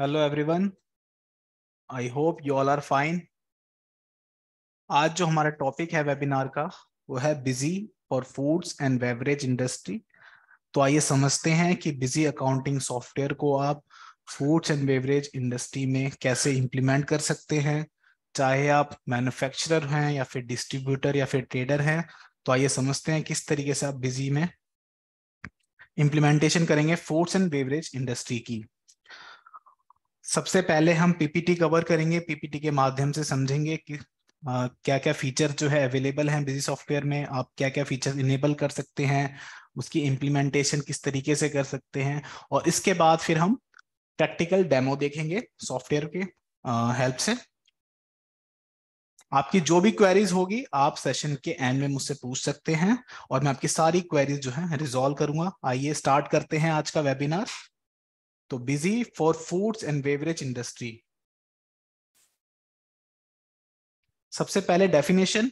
Hello everyone I hope you all are fine आज जो हमारा टॉपिक है वेबिनार का वो है Busy for foods and beverage industry तो आइए समझते हैं कि बिजी अकाउंटिंग सॉफ्टवेयर को आप फूड्स एंड बेवरेज इंडस्ट्री में कैसे इंप्लीमेंट कर सकते हैं चाहे आप मैन्युफैक्चरर हैं या फिर डिस्ट्रीब्यूटर या फिर ट्रेडर हैं तो आइए समझते हैं किस तरीके से आप बिजी में इम्प्लीमेंटेशन करेंगे फूड्स एंड बेवरेज इंडस्ट्री की सबसे पहले हम पीपीटी कवर करेंगे पीपीटी के माध्यम से समझेंगे कि आ, क्या क्या फीचर जो है अवेलेबल हैं बिजी सॉफ्टवेयर में आप क्या क्या फीचर इनेबल कर सकते हैं उसकी इम्प्लीमेंटेशन किस तरीके से कर सकते हैं और इसके बाद फिर हम प्रैक्टिकल डेमो देखेंगे सॉफ्टवेयर के हेल्प से आपकी जो भी क्वेरीज होगी आप सेशन के एंड में मुझसे पूछ सकते हैं और मैं आपकी सारी क्वेरीज जो है रिजोल्व करूंगा आइए स्टार्ट करते हैं आज का वेबिनार तो Busy for foods and beverage industry सबसे पहले डेफिनेशन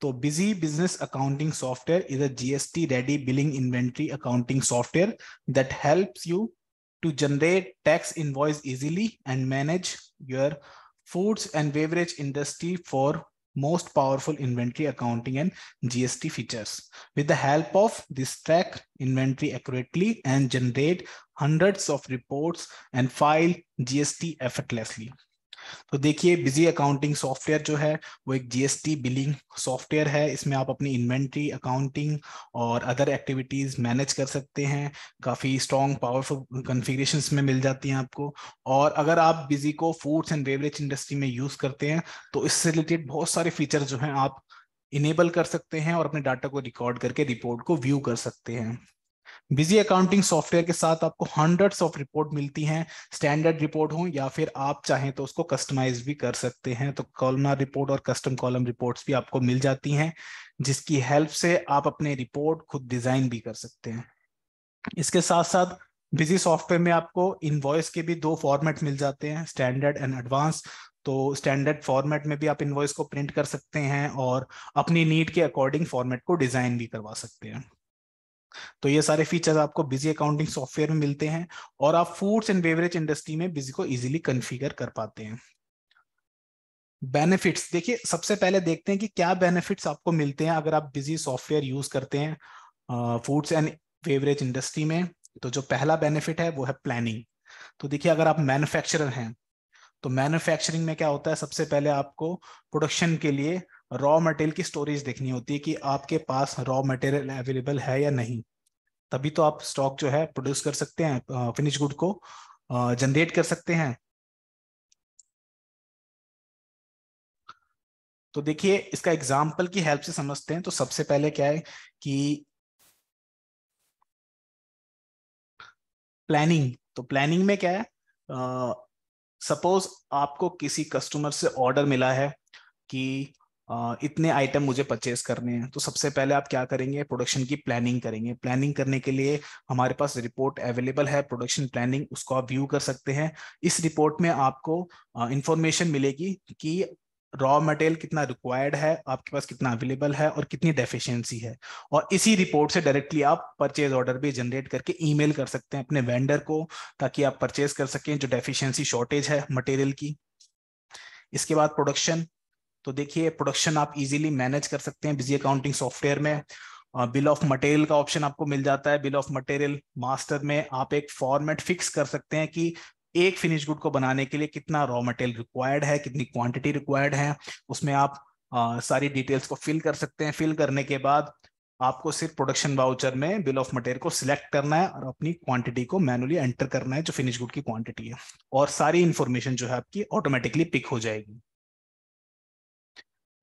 तो Busy business accounting software is a GST ready billing inventory accounting software that helps you to generate tax invoice easily and manage your foods and beverage industry for most powerful inventory accounting and GST features with the help of this track inventory accurately and generate hundreds of reports and file GST effortlessly. तो देखिए busy accounting software जो है वो एक GST billing software है इसमें आप अपनी इन्वेंट्री अकाउंटिंग और अदर एक्टिविटीज मैनेज कर सकते हैं काफ़ी स्ट्रॉन्ग पावरफुल कन्फिग्रेशन में मिल जाती हैं आपको और अगर आप बिजी को फूड्स एंड बेवरेज इंडस्ट्री में यूज़ करते हैं तो इससे रिलेटेड बहुत सारे फीचर जो है आप इनेबल कर सकते हैं और अपने डाटा को रिकॉर्ड करके रिपोर्ट को व्यू कर सकते हैं बिजी अकाउंटिंग सॉफ्टवेयर के साथ आपको हंड्रेड्स ऑफ रिपोर्ट मिलती हैं स्टैंडर्ड रिपोर्ट हो या फिर आप चाहें तो उसको कस्टमाइज भी कर सकते हैं तो कॉलमनार रिपोर्ट और कस्टम कॉलम रिपोर्ट्स भी आपको मिल जाती हैं जिसकी हेल्प से आप अपने रिपोर्ट खुद डिजाइन भी कर सकते हैं इसके साथ साथ बिजी सॉफ्टवेयर में आपको इन्वॉइस के भी दो फॉर्मेट मिल जाते हैं स्टैंडर्ड एंड एडवांस तो स्टैंडर्ड फॉर्मेट में भी आप इन्वॉइस को प्रिंट कर सकते हैं और अपनी नीड के अकॉर्डिंग फॉर्मेट को डिजाइन भी करवा सकते हैं तो ये सारे फीचर्स आपको बिजी अकाउंटिंग सॉफ्टवेयर में मिलते हैं और आप फूड्स एंड बेवरेज इंडस्ट्री में बिजी को इजीली कन्फिगर कर पाते हैं बेनिफिट्स देखिए सबसे पहले देखते हैं कि क्या बेनिफिट्स आपको मिलते हैं अगर आप बिजी सॉफ्टवेयर यूज करते हैं फूड्स एंड बेवरेज इंडस्ट्री में तो जो पहला बेनिफिट है वो है प्लानिंग तो देखिए अगर आप मैन्युफैक्चरर हैं तो मैन्युफैक्चरिंग में क्या होता है सबसे पहले आपको प्रोडक्शन के लिए रॉ मटेरियल की स्टोरेज देखनी होती है कि आपके पास रॉ मटेरियल अवेलेबल है या नहीं तभी तो आप स्टॉक जो है प्रोड्यूस कर सकते हैं फिनिश गुड को जनरेट कर सकते हैं तो देखिए इसका एग्जाम्पल की हेल्प से समझते हैं तो सबसे पहले क्या है कि प्लानिंग तो प्लानिंग में क्या है सपोज uh, आपको किसी कस्टमर से ऑर्डर मिला है कि इतने आइटम मुझे परचेज करने हैं तो सबसे पहले आप क्या करेंगे प्रोडक्शन की प्लानिंग करेंगे प्लानिंग करने के लिए हमारे पास रिपोर्ट अवेलेबल है प्रोडक्शन प्लानिंग उसको आप व्यू कर सकते हैं इस रिपोर्ट में आपको इंफॉर्मेशन मिलेगी कि रॉ मटेरियल कितना रिक्वायर्ड है आपके पास कितना अवेलेबल है और कितनी डेफिशिएंसी है और इसी रिपोर्ट से डायरेक्टली आप परचेज ऑर्डर भी जनरेट करके ईमेल कर सकते हैं अपने वेंडर को ताकि आप परचेज कर सकें जो डेफिशिएंसी शॉर्टेज है मटेरियल की इसके बाद प्रोडक्शन तो देखिए प्रोडक्शन आप इजीली मैनेज कर सकते हैं बिजी अकाउंटिंग सॉफ्टवेयर में बिल ऑफ मटेरियल का ऑप्शन आपको मिल जाता है बिल ऑफ मटेरियल मास्टर में आप एक फॉर्मेट फिक्स कर सकते हैं कि एक फिनिश गुड को बनाने के लिए कितना रॉ मटेरियल रिक्वायर्ड है कितनी क्वांटिटी रिक्वायर्ड है उसमें आप आ, सारी डिटेल्स को फिल कर सकते हैं फिल करने के बाद आपको सिर्फ प्रोडक्शन वाउचर में बिल ऑफ मटेरियल को सिलेक्ट करना है और अपनी क्वांटिटी को मैनुअली एंटर करना है जो फिनिश गुड की क्वांटिटी है और सारी इंफॉर्मेशन जो है आपकी ऑटोमेटिकली पिक हो जाएगी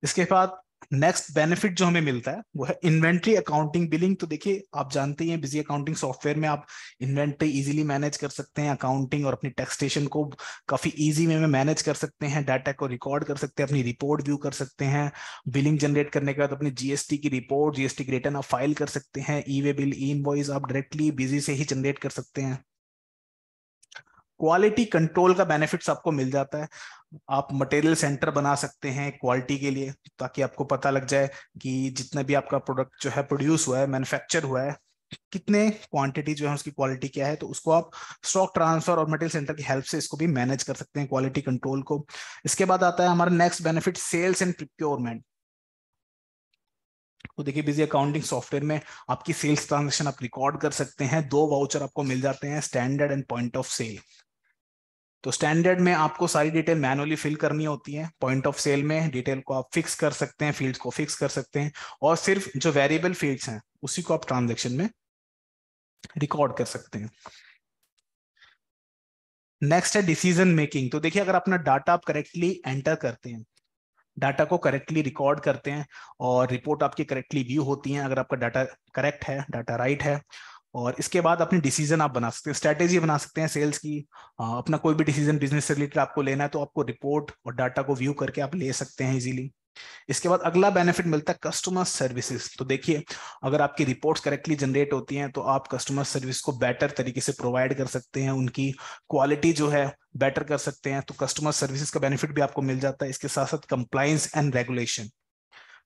इसके बाद नेक्स्ट बेनिफिट जो हमें मिलता है वो है इन्वेंट्री अकाउंटिंग बिलिंग तो देखिए आप जानते ही हैं बिजी अकाउंटिंग सॉफ्टवेयर में आप इन्वेंट्री इजीली मैनेज कर सकते हैं अकाउंटिंग और अपनी टैक्सेशन को काफी इजी वे में मैनेज कर सकते हैं डाटा को रिकॉर्ड कर सकते हैं अपनी रिपोर्ट व्यू कर सकते हैं बिलिंग जनरेट करने के बाद अपनी जीएसटी की रिपोर्ट जीएसटी की रिटर्न आप फाइल कर सकते हैं e way bill e invoice आप डायरेक्टली बिजी से ही जनरेट कर सकते हैं क्वालिटी कंट्रोल का बेनिफिट्स आपको मिल जाता है आप मटेरियल सेंटर बना सकते हैं क्वालिटी के लिए ताकि आपको पता लग जाए कि जितना भी आपका प्रोडक्ट जो है प्रोड्यूस हुआ है मैन्युफैक्चर हुआ है कितने क्वांटिटी जो है उसकी क्वालिटी क्या है तो उसको आप स्टॉक ट्रांसफर और मटेरियल सेंटर की हेल्प से इसको भी मैनेज कर सकते हैं क्वालिटी कंट्रोल को इसके बाद आता है हमारा next benefit sales and procurement तो देखिए बिजी अकाउंटिंग सॉफ्टवेयर में आपकी सेल्स ट्रांजेक्शन आप रिकॉर्ड कर सकते हैं दो वाउचर आपको मिल जाते हैं standard and point of sale तो स्टैंडर्ड में आपको सारी डिटेल मैनुअली फिल करनी होती है पॉइंट ऑफ सेल में डिटेल को आप फिक्स कर सकते हैं फील्ड्स को फिक्स कर सकते हैं और सिर्फ जो वेरिएबल फील्ड्स हैं उसी को आप ट्रांजेक्शन में रिकॉर्ड कर सकते हैं नेक्स्ट है डिसीजन मेकिंग तो देखिए अगर अपना डाटा आप करेक्टली एंटर करते हैं डाटा को करेक्टली रिकॉर्ड करते हैं और रिपोर्ट आपकी करेक्टली व्यू होती है अगर आपका डाटा करेक्ट है डाटा राइट है और इसके बाद अपनी डिसीजन आप बना सकते हैं स्ट्रैटेजी बना सकते हैं सेल्स की अपना कोई भी डिसीजन बिजनेस से रिलेटेड आपको लेना है तो आपको रिपोर्ट और डाटा को व्यू करके आप ले सकते हैं इजीली इसके बाद अगला बेनिफिट मिलता है कस्टमर सर्विसेज तो देखिए अगर आपकी रिपोर्ट्स करेक्टली जनरेट होती हैं तो आप कस्टमर सर्विस को बेटर तरीके से प्रोवाइड कर सकते हैं उनकी क्वालिटी जो है बेटर कर सकते हैं तो कस्टमर सर्विसेज का बेनिफिट भी आपको मिल जाता है इसके साथ साथ कंप्लाइंस एंड रेगुलेशन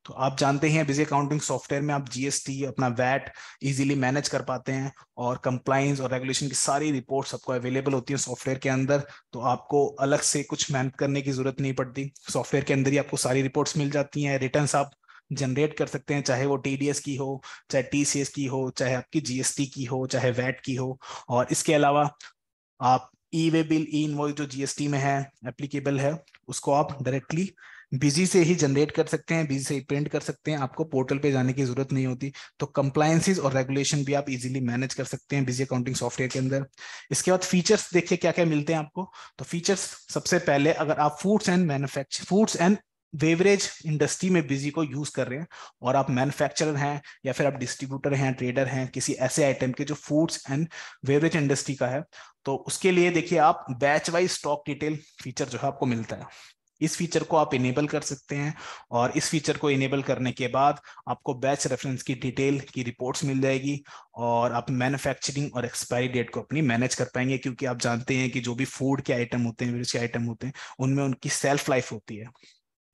तो आप जानते हैं बिजी अकाउंटिंग सॉफ्टवेयर में आप जीएसटी अपना वैट इजीली मैनेज कर पाते हैं और कंप्लाइंस और रेगुलेशन की सारी रिपोर्ट्स आपको अवेलेबल होती है सॉफ्टवेयर के अंदर तो आपको अलग से कुछ मेहनत करने की जरूरत नहीं पड़ती सॉफ्टवेयर के अंदर ही आपको सारी रिपोर्ट्स मिल जाती हैं रिटर्न आप जनरेट कर सकते हैं चाहे वो टी की हो चाहे टी की हो चाहे आपकी जीएसटी की हो चाहे वैट की हो और इसके अलावा आप e way bill e invoice जो जीएसटी में है एप्लीकेबल है उसको आप डायरेक्टली बिजी से ही जनरेट कर सकते हैं बिजी से ही प्रिंट कर सकते हैं आपको पोर्टल पे जाने की जरूरत नहीं होती तो कंप्लायंसेज और रेगुलेशन भी आप इजीली मैनेज कर सकते हैं बिजी अकाउंटिंग सॉफ्टवेयर के अंदर इसके बाद फीचर्स देखिए क्या क्या मिलते हैं आपको तो फीचर्स सबसे पहले अगर आप foods and manufacture foods and beverage industry में बिजी को यूज कर रहे हैं और आप मैन्युफैक्चरर हैं या फिर आप डिस्ट्रीब्यूटर हैं ट्रेडर हैं किसी ऐसे आइटम के जो फूड्स एंड वेवरेज इंडस्ट्री का है तो उसके लिए देखिए आप batch wise stock detail feature जो है आपको मिलता है इस फीचर को आप इनेबल कर सकते हैं और इस फीचर को इनेबल करने के बाद आपको बैच रेफरेंस की डिटेल की रिपोर्ट्स मिल जाएगी और आप मैन्युफैक्चरिंग और एक्सपायरी डेट को अपनी मैनेज कर पाएंगे क्योंकि आप जानते हैं कि जो भी फूड के आइटम होते हैं वेज के आइटम होते हैं उनमें उनकी सेल्फ लाइफ होती है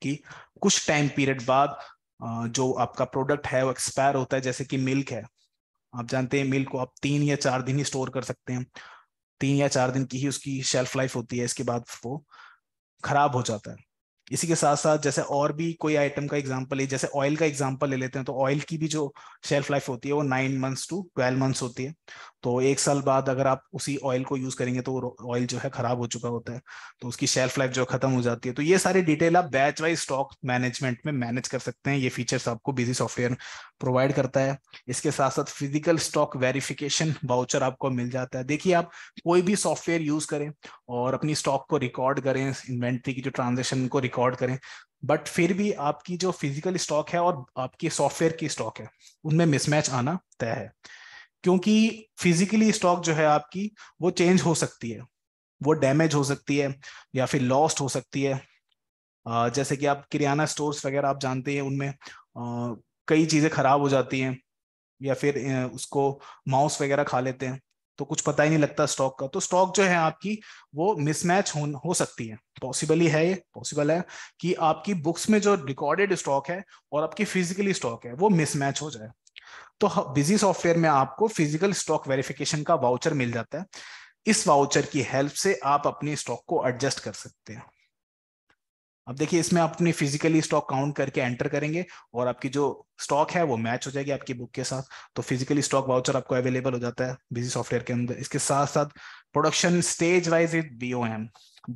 कि कुछ टाइम पीरियड बाद जो आपका प्रोडक्ट है वो एक्सपायर होता है जैसे कि मिल्क है आप जानते हैं मिल्क को आप तीन या चार दिन ही स्टोर कर सकते हैं तीन या चार दिन की ही उसकी शेल्फ लाइफ होती है इसके बाद वो खराब हो जाता है इसी के साथ साथ जैसे और भी कोई आइटम का एग्जाम्पल है जैसे ऑयल का एग्जाम्पल ले लेते हैं तो ऑयल की भी जो शेल्फ लाइफ होती है वो nine months to twelve months होती है तो एक साल बाद अगर आप उसी ऑयल को यूज करेंगे तो ऑयल जो है खराब हो चुका होता है तो उसकी शेल्फ लाइफ जो खत्म हो जाती है तो ये सारी डिटेल आप बैच वाइज स्टॉक मैनेजमेंट में मैनेज कर सकते हैं ये फीचर्स आपको बिजी सॉफ्टवेयर प्रोवाइड करता है इसके साथ साथ फिजिकल स्टॉक वेरिफिकेशन वाउचर आपको मिल जाता है देखिए आप कोई भी सॉफ्टवेयर यूज करें और अपनी स्टॉक को रिकॉर्ड करें इन्वेंट्री की जो ट्रांजेक्शन को रिकॉर्ड रिकॉर्ड करें बट फिर भी आपकी जो फिजिकल स्टॉक है और आपकी सॉफ्टवेयर की स्टॉक है उनमें मिसमैच आना तय है क्योंकि फिजिकली स्टॉक जो है आपकी वो चेंज हो सकती है वो डैमेज हो सकती है या फिर लॉस्ट हो सकती है जैसे कि आप किराना स्टोर्स वगैरह आप जानते हैं उनमें कई चीज़ें खराब हो जाती हैं या फिर उसको माउस वगैरह खा लेते हैं तो कुछ पता ही नहीं लगता स्टॉक का तो स्टॉक जो है आपकी वो मिसमैच हो, हो सकती है पॉसिबली है ये पॉसिबल है कि आपकी बुक्स में जो रिकॉर्डेड स्टॉक है और आपकी फिजिकली स्टॉक है वो मिसमैच हो जाए तो बिजी सॉफ्टवेयर में आपको फिजिकल स्टॉक वेरिफिकेशन का वाउचर मिल जाता है इस वाउचर की हेल्प से आप अपने स्टॉक को एडजस्ट कर सकते हैं अब देखिए इसमें आप अपनी फिजिकली स्टॉक काउंट करके एंटर करेंगे और आपकी जो स्टॉक है वो मैच हो जाएगी आपकी बुक के साथ तो फिजिकली स्टॉक वाउचर आपको अवेलेबल हो जाता है बिजी सॉफ्टवेयर के अंदर इसके साथ साथ production stage wise is BOM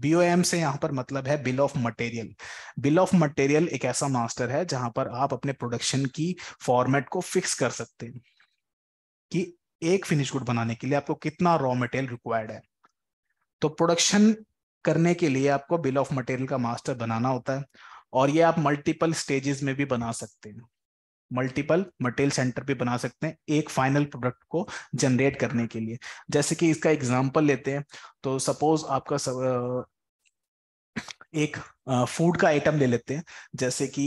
BOM से यहाँ पर मतलब है bill of material bill of material एक ऐसा मास्टर है जहां पर आप अपने प्रोडक्शन की फॉर्मेट को फिक्स कर सकते हैं कि एक फिनिश गुड बनाने के लिए आपको कितना रॉ मटेरियल रिक्वायर्ड है तो प्रोडक्शन करने के लिए आपको बिल ऑफ मटेरियल का मास्टर बनाना होता है और ये आप मल्टीपल स्टेजेस में भी बना सकते हैं मल्टीपल मटेरियल सेंटर भी बना सकते हैं एक फाइनल प्रोडक्ट को जनरेट करने के लिए जैसे कि इसका एग्जांपल लेते हैं तो सपोज आपका सब, एक फूड का आइटम ले लेते हैं जैसे कि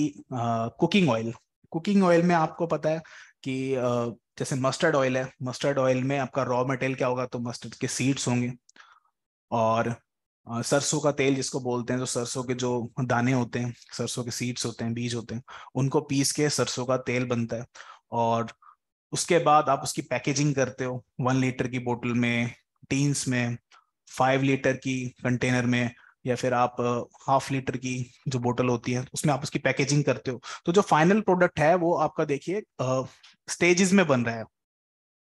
कुकिंग ऑयल कुकिंग ऑयल में आपको पता है कि जैसे मस्टर्ड ऑयल है मस्टर्ड ऑयल में आपका रॉ मटेरियल क्या होगा तो मस्टर्ड के सीड्स होंगे और सरसों का तेल जिसको बोलते हैं जो सरसों के जो दाने होते हैं सरसों के सीड्स होते हैं बीज होते हैं उनको पीस के सरसों का तेल बनता है और उसके बाद आप उसकी पैकेजिंग करते हो वन लीटर की बोतल में टीन्स में फाइव लीटर की कंटेनर में या फिर आप हाफ लीटर की जो बोतल होती है उसमें आप उसकी पैकेजिंग करते हो तो जो फाइनल प्रोडक्ट है वो आपका देखिए स्टेजेस में बन रहा है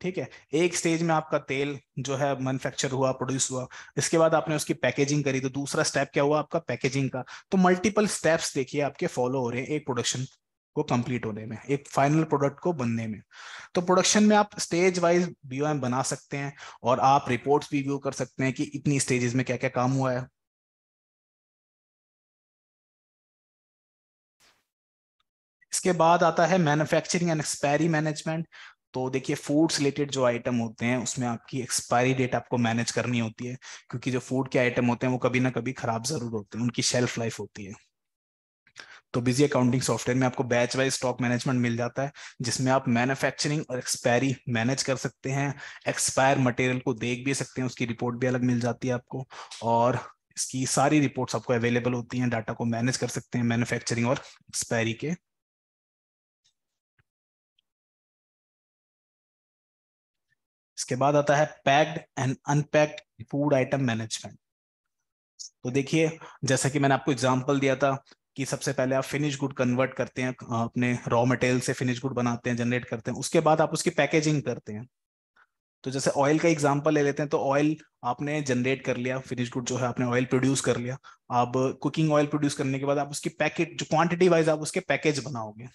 ठीक है एक स्टेज में आपका तेल जो है मैन्युफैक्चर हुआ प्रोड्यूस हुआ इसके बाद आपने उसकी पैकेजिंग करी तो दूसरा स्टेप क्या हुआ आपका पैकेजिंग का तो मल्टीपल स्टेप्स देखिए आपके फॉलो हो रहे हैं एक प्रोडक्शन को कंप्लीट होने में एक फाइनल प्रोडक्ट को बनने में तो प्रोडक्शन में आप स्टेज वाइज बीओएम बना सकते हैं और आप रिपोर्ट्स भी व्यू कर सकते हैं कि इतनी स्टेजेस में क्या क्या काम हुआ है इसके बाद आता है मैन्युफैक्चरिंग एंड एक्सपायरी मैनेजमेंट तो देखिए फूड रिलेटेड जो आइटम होते हैं उसमें आपकी एक्सपायरी डेट आपको मैनेज करनी होती है क्योंकि जो फूड के आइटम होते हैं वो कभी ना कभी खराब जरूर होते हैं उनकी शेल्फ लाइफ होती है तो बिजी अकाउंटिंग सॉफ्टवेयर में आपको बैच वाइज स्टॉक मैनेजमेंट मिल जाता है जिसमें आप मैन्युफैक्चरिंग और एक्सपायरी मैनेज कर सकते हैं एक्सपायर मटेरियल को देख भी सकते हैं उसकी रिपोर्ट भी अलग मिल जाती है आपको और इसकी सारी रिपोर्ट्स आपको अवेलेबल होती हैं डाटा को मैनेज कर सकते हैं मैन्युफैक्चरिंग और एक्सपायरी के इसके बाद आता है packed and unpacked food item management तो देखिए जैसा कि मैंने आपको एग्जांपल दिया था कि सबसे पहले आप फिनिश गुड कन्वर्ट करते हैं अपने रॉ मटेरियल से फिनिश गुड बनाते हैं जनरेट करते हैं उसके बाद आप उसकी पैकेजिंग करते हैं तो जैसे ऑयल का एग्जाम्पल ले लेते हैं तो ऑयल आपने जनरेट कर लिया फिनिश गुड जो है आपने ऑयल प्रोड्यूस कर लिया अब कुकिंग ऑयल प्रोड्यूस करने के बाद आप उसकी पैकेट जो क्वांटिटी वाइज आप उसके पैकेज बनाओगे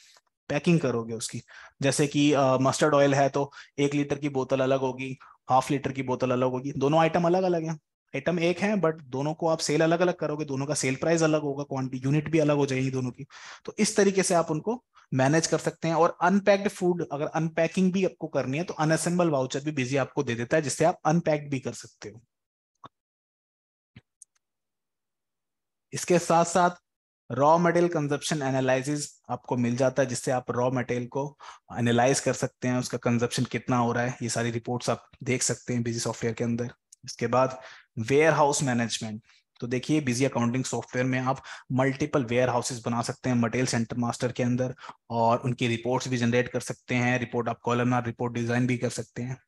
पैकिंग करोगे उसकी जैसे कि मस्टर्ड ऑयल है तो एक लीटर की बोतल अलग होगी हाफ लीटर की बोतल अलग होगी दोनों आइटम अलग अलग हैं आइटम एक है बट दोनों को आप सेल अलग अलग करोगे दोनों का सेल प्राइस अलग होगा क्वांटिटी यूनिट भी अलग हो जाएगी दोनों की तो इस तरीके से आप उनको मैनेज कर सकते हैं और अनपैक्ड फूड अगर अनपैकिंग भी आपको करनी है तो अनअसेंबल वाउचर भी बिजी आपको दे देता है जिससे आप अनपैक्ड भी कर सकते हो इसके साथ साथ रॉ मटेरियल कंजप्शन एनालिस आपको मिल जाता है जिससे आप रॉ मटेरियल को एनालाइज कर सकते हैं उसका कंजप्शन कितना हो रहा है ये सारी रिपोर्ट्स आप देख सकते हैं बिजी सॉफ्टवेयर के अंदर इसके बाद वेयर हाउस मैनेजमेंट तो देखिए बिजी अकाउंटिंग सॉफ्टवेयर में आप मल्टीपल वेयर हाउसेज बना सकते हैं मटेरियल सेंटर मास्टर के अंदर और उनकी रिपोर्ट्स भी जनरेट कर सकते हैं रिपोर्ट आप कॉलम रिपोर्ट डिजाइन भी कर सकते हैं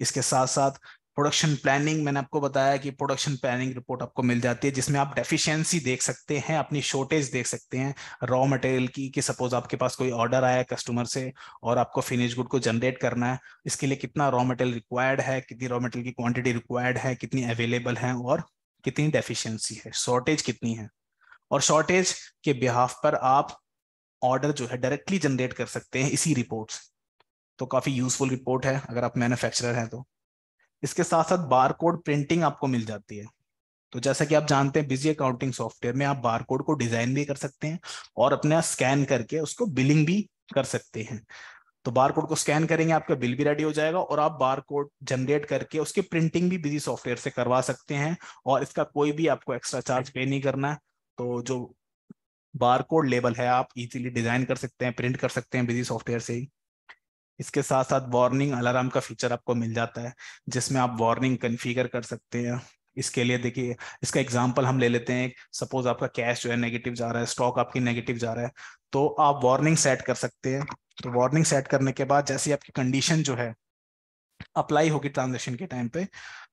इसके साथ साथ प्रोडक्शन प्लानिंग मैंने आपको बताया कि प्रोडक्शन प्लानिंग रिपोर्ट आपको मिल जाती है जिसमें आप डेफिशिएंसी देख सकते हैं अपनी शॉर्टेज देख सकते हैं रॉ मटेरियल की कि सपोज आपके पास कोई ऑर्डर आया कस्टमर से और आपको फिनिश गुड को जनरेट करना है इसके लिए कितना रॉ मटेरियल रिक्वायर्ड है कितनी रॉ मटेरियल की क्वांटिटी रिक्वायर्ड है कितनी अवेलेबल है और कितनी डेफिशियंसी है शॉर्टेज कितनी है और शॉर्टेज के बिहाफ पर आप ऑर्डर जो है डायरेक्टली जनरेट कर सकते हैं इसी रिपोर्ट से तो काफी यूजफुल रिपोर्ट है अगर आप मैन्युफैक्चरर हैं तो इसके साथ साथ बार कोड प्रिंटिंग आपको मिल जाती है तो जैसा कि आप जानते हैं बिजी अकाउंटिंग सॉफ्टवेयर में आप बार कोड को डिजाइन भी कर सकते हैं और अपने स्कैन करके उसको बिलिंग भी कर सकते हैं तो बार कोड को स्कैन करेंगे आपका बिल भी रेडी हो जाएगा और आप बार कोड जनरेट करके उसकी प्रिंटिंग भी बिजी सॉफ्टवेयर से करवा सकते हैं और इसका कोई भी आपको एक्स्ट्रा चार्ज पे नहीं करना है तो जो बार कोड लेबल है आप इजीली डिजाइन कर सकते हैं प्रिंट कर सकते हैं बिजी सॉफ्टवेयर से ही इसके साथ साथ वार्निंग अलार्म का फीचर आपको मिल जाता है जिसमें आप वार्निंग कन्फिगर कर सकते हैं इसके लिए देखिए इसका एग्जाम्पल हम ले लेते हैं सपोज आपका कैश जो है नेगेटिव जा रहा है स्टॉक आपकी नेगेटिव जा रहा है तो आप वार्निंग सेट कर सकते हैं तो वार्निंग सेट करने के बाद जैसी आपकी कंडीशन जो है अप्लाई होगी ट्रांजेक्शन के टाइम पे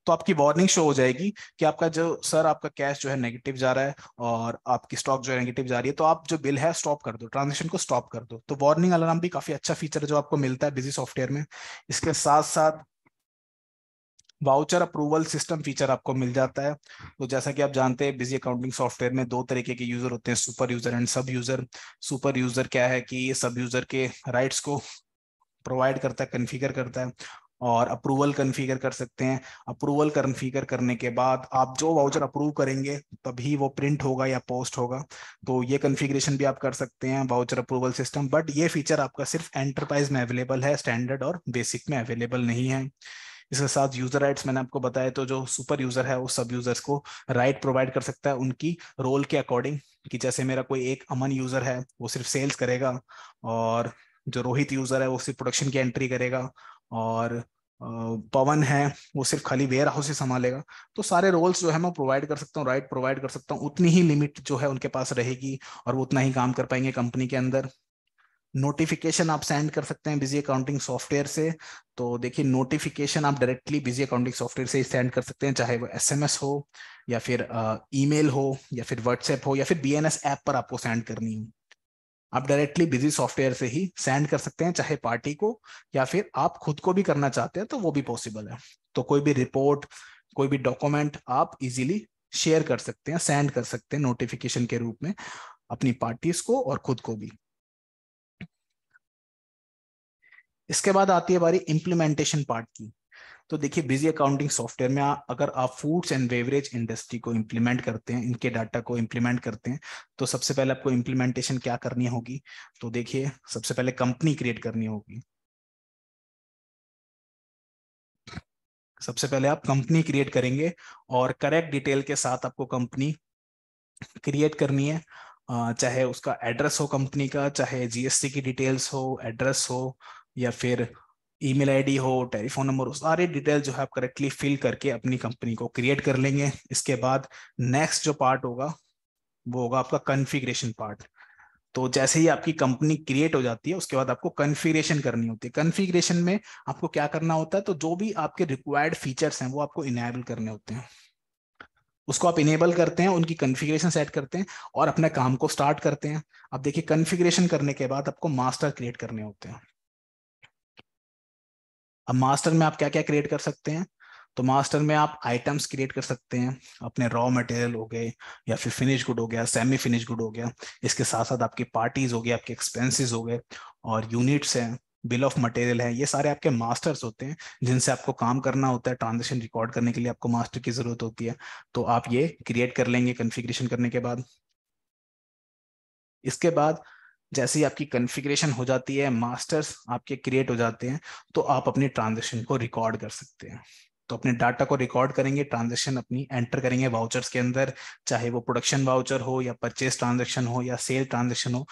तो आपकी वार्निंग शो हो जाएगी कि आपका जो सर आपका कैश जो है नेगेटिव जा रहा है और आपकी स्टॉक जो है नेगेटिव जा रही है तो आप जो बिल है स्टॉप कर दो ट्रांजेक्शन को स्टॉप कर दो तो वार्निंग अलार्म भी काफी अच्छा फीचर है जो आपको मिलता है बिजी सॉफ्टवेयर में इसके साथ साथ वाउचर अप्रूवल सिस्टम फीचर आपको मिल जाता है तो जैसा कि आप जानते हैं बिजी अकाउंटिंग सॉफ्टवेयर में दो तरीके के यूजर होते हैं super user and sub user super user क्या है कि सब यूजर के राइट्स को प्रोवाइड करता है कन्फिगर करता है और अप्रूवल कन्फिगर कर सकते हैं अप्रूवल कन्फिगर करने के बाद आप जो वाउचर अप्रूव करेंगे तभी वो प्रिंट होगा या पोस्ट होगा तो ये कन्फिग्रेशन भी आप कर सकते हैं वाउचर अप्रूवल सिस्टम बट ये फीचर आपका सिर्फ एंटरप्राइज में अवेलेबल है स्टैंडर्ड और बेसिक में अवेलेबल नहीं है इसके साथ यूजर राइट्स मैंने आपको बताया तो जो सुपर यूजर है वो सब यूजर्स को राइट प्रोवाइड कर सकता है उनकी रोल के अकॉर्डिंग कि जैसे मेरा कोई एक अमन यूजर है वो सिर्फ सेल्स करेगा और जो रोहित यूजर है वो सिर्फ प्रोडक्शन की एंट्री करेगा और पवन है वो सिर्फ खाली वेयर हाउस ही संभालेगा तो सारे रोल्स जो है मैं प्रोवाइड कर सकता हूँ राइट प्रोवाइड कर सकता हूँ उतनी ही लिमिट जो है उनके पास रहेगी और वो उतना ही काम कर पाएंगे कंपनी के अंदर नोटिफिकेशन आप सेंड कर सकते हैं बिजी अकाउंटिंग सॉफ्टवेयर से तो देखिए नोटिफिकेशन आप डायरेक्टली बिजी अकाउंटिंग सॉफ्टवेयर से सेंड कर सकते हैं चाहे वो एसएमएस हो या फिर ईमेल हो या फिर व्हाट्सएप हो या फिर बीएनएस ऐप पर आपको सेंड करनी हो आप डायरेक्टली बिजी सॉफ्टवेयर से ही सेंड कर सकते हैं चाहे पार्टी को या फिर आप खुद को भी करना चाहते हैं तो वो भी पॉसिबल है तो कोई भी रिपोर्ट कोई भी डॉक्यूमेंट आप इजीली शेयर कर सकते हैं सेंड कर सकते हैं नोटिफिकेशन के रूप में अपनी पार्टीज को और खुद को भी इसके बाद आती है बारी इम्प्लीमेंटेशन पार्ट की तो देखिए बिजी अकाउंटिंग सॉफ्टवेयर में आ, अगर आप फूड्स एंड बेवरेज इंडस्ट्री को इम्प्लीमेंट करते हैं इनके डाटा को इम्प्लीमेंट करते हैं तो सबसे पहले आपको इंप्लीमेंटेशन क्या करनी होगी तो देखिए सबसे पहले कंपनी क्रिएट करनी होगी सबसे पहले आप कंपनी क्रिएट करेंगे और करेक्ट डिटेल के साथ आपको कंपनी क्रिएट करनी है चाहे उसका एड्रेस हो कंपनी का चाहे जीएसटी की डिटेल्स हो एड्रेस हो या फिर ईमेल आईडी हो टेलीफोन नंबर हो सारे डिटेल जो है आप करेक्टली फिल करके अपनी कंपनी को क्रिएट कर लेंगे इसके बाद नेक्स्ट जो पार्ट होगा वो होगा आपका कन्फिग्रेशन पार्ट तो जैसे ही आपकी कंपनी क्रिएट हो जाती है उसके बाद आपको कन्फिग्रेशन करनी होती है कन्फिग्रेशन में आपको क्या करना होता है तो जो भी आपके रिक्वायर्ड फीचर्स हैं वो आपको इनेबल करने होते हैं उसको आप इनेबल करते हैं उनकी कन्फिग्रेशन सेट करते हैं और अपने काम को स्टार्ट करते हैं अब देखिए कन्फिग्रेशन करने के बाद आपको मास्टर क्रिएट करने होते हैं अब मास्टर में आप क्या क्या क्रिएट कर सकते हैं तो मास्टर में आप आइटम्स क्रिएट कर सकते हैं अपने रॉ मटेरियल हो गए या फिर फिनिश गुड हो गया सेमी फिनिश गुड हो गया इसके साथ साथ आपकी पार्टीज हो गई आपके एक्सपेंसेस हो गए और यूनिट्स हैं बिल ऑफ मटेरियल है ये सारे आपके मास्टर्स होते हैं जिनसे आपको काम करना होता है ट्रांजेक्शन रिकॉर्ड करने के लिए आपको मास्टर की जरूरत होती है तो आप ये क्रिएट कर लेंगे कन्फिग्रेशन करने के बाद इसके बाद जैसे ही आपकी कन्फिग्रेशन हो जाती है मास्टर्स आपके क्रिएट हो जाते हैं तो आप अपने ट्रांजेक्शन को रिकॉर्ड कर सकते हैं तो अपने डाटा को रिकॉर्ड करेंगे ट्रांजेक्शन अपनी एंटर करेंगे वाउचर्स के अंदर चाहे वो प्रोडक्शन वाउचर हो या परचेज ट्रांजेक्शन हो या सेल ट्रांजेक्शन हो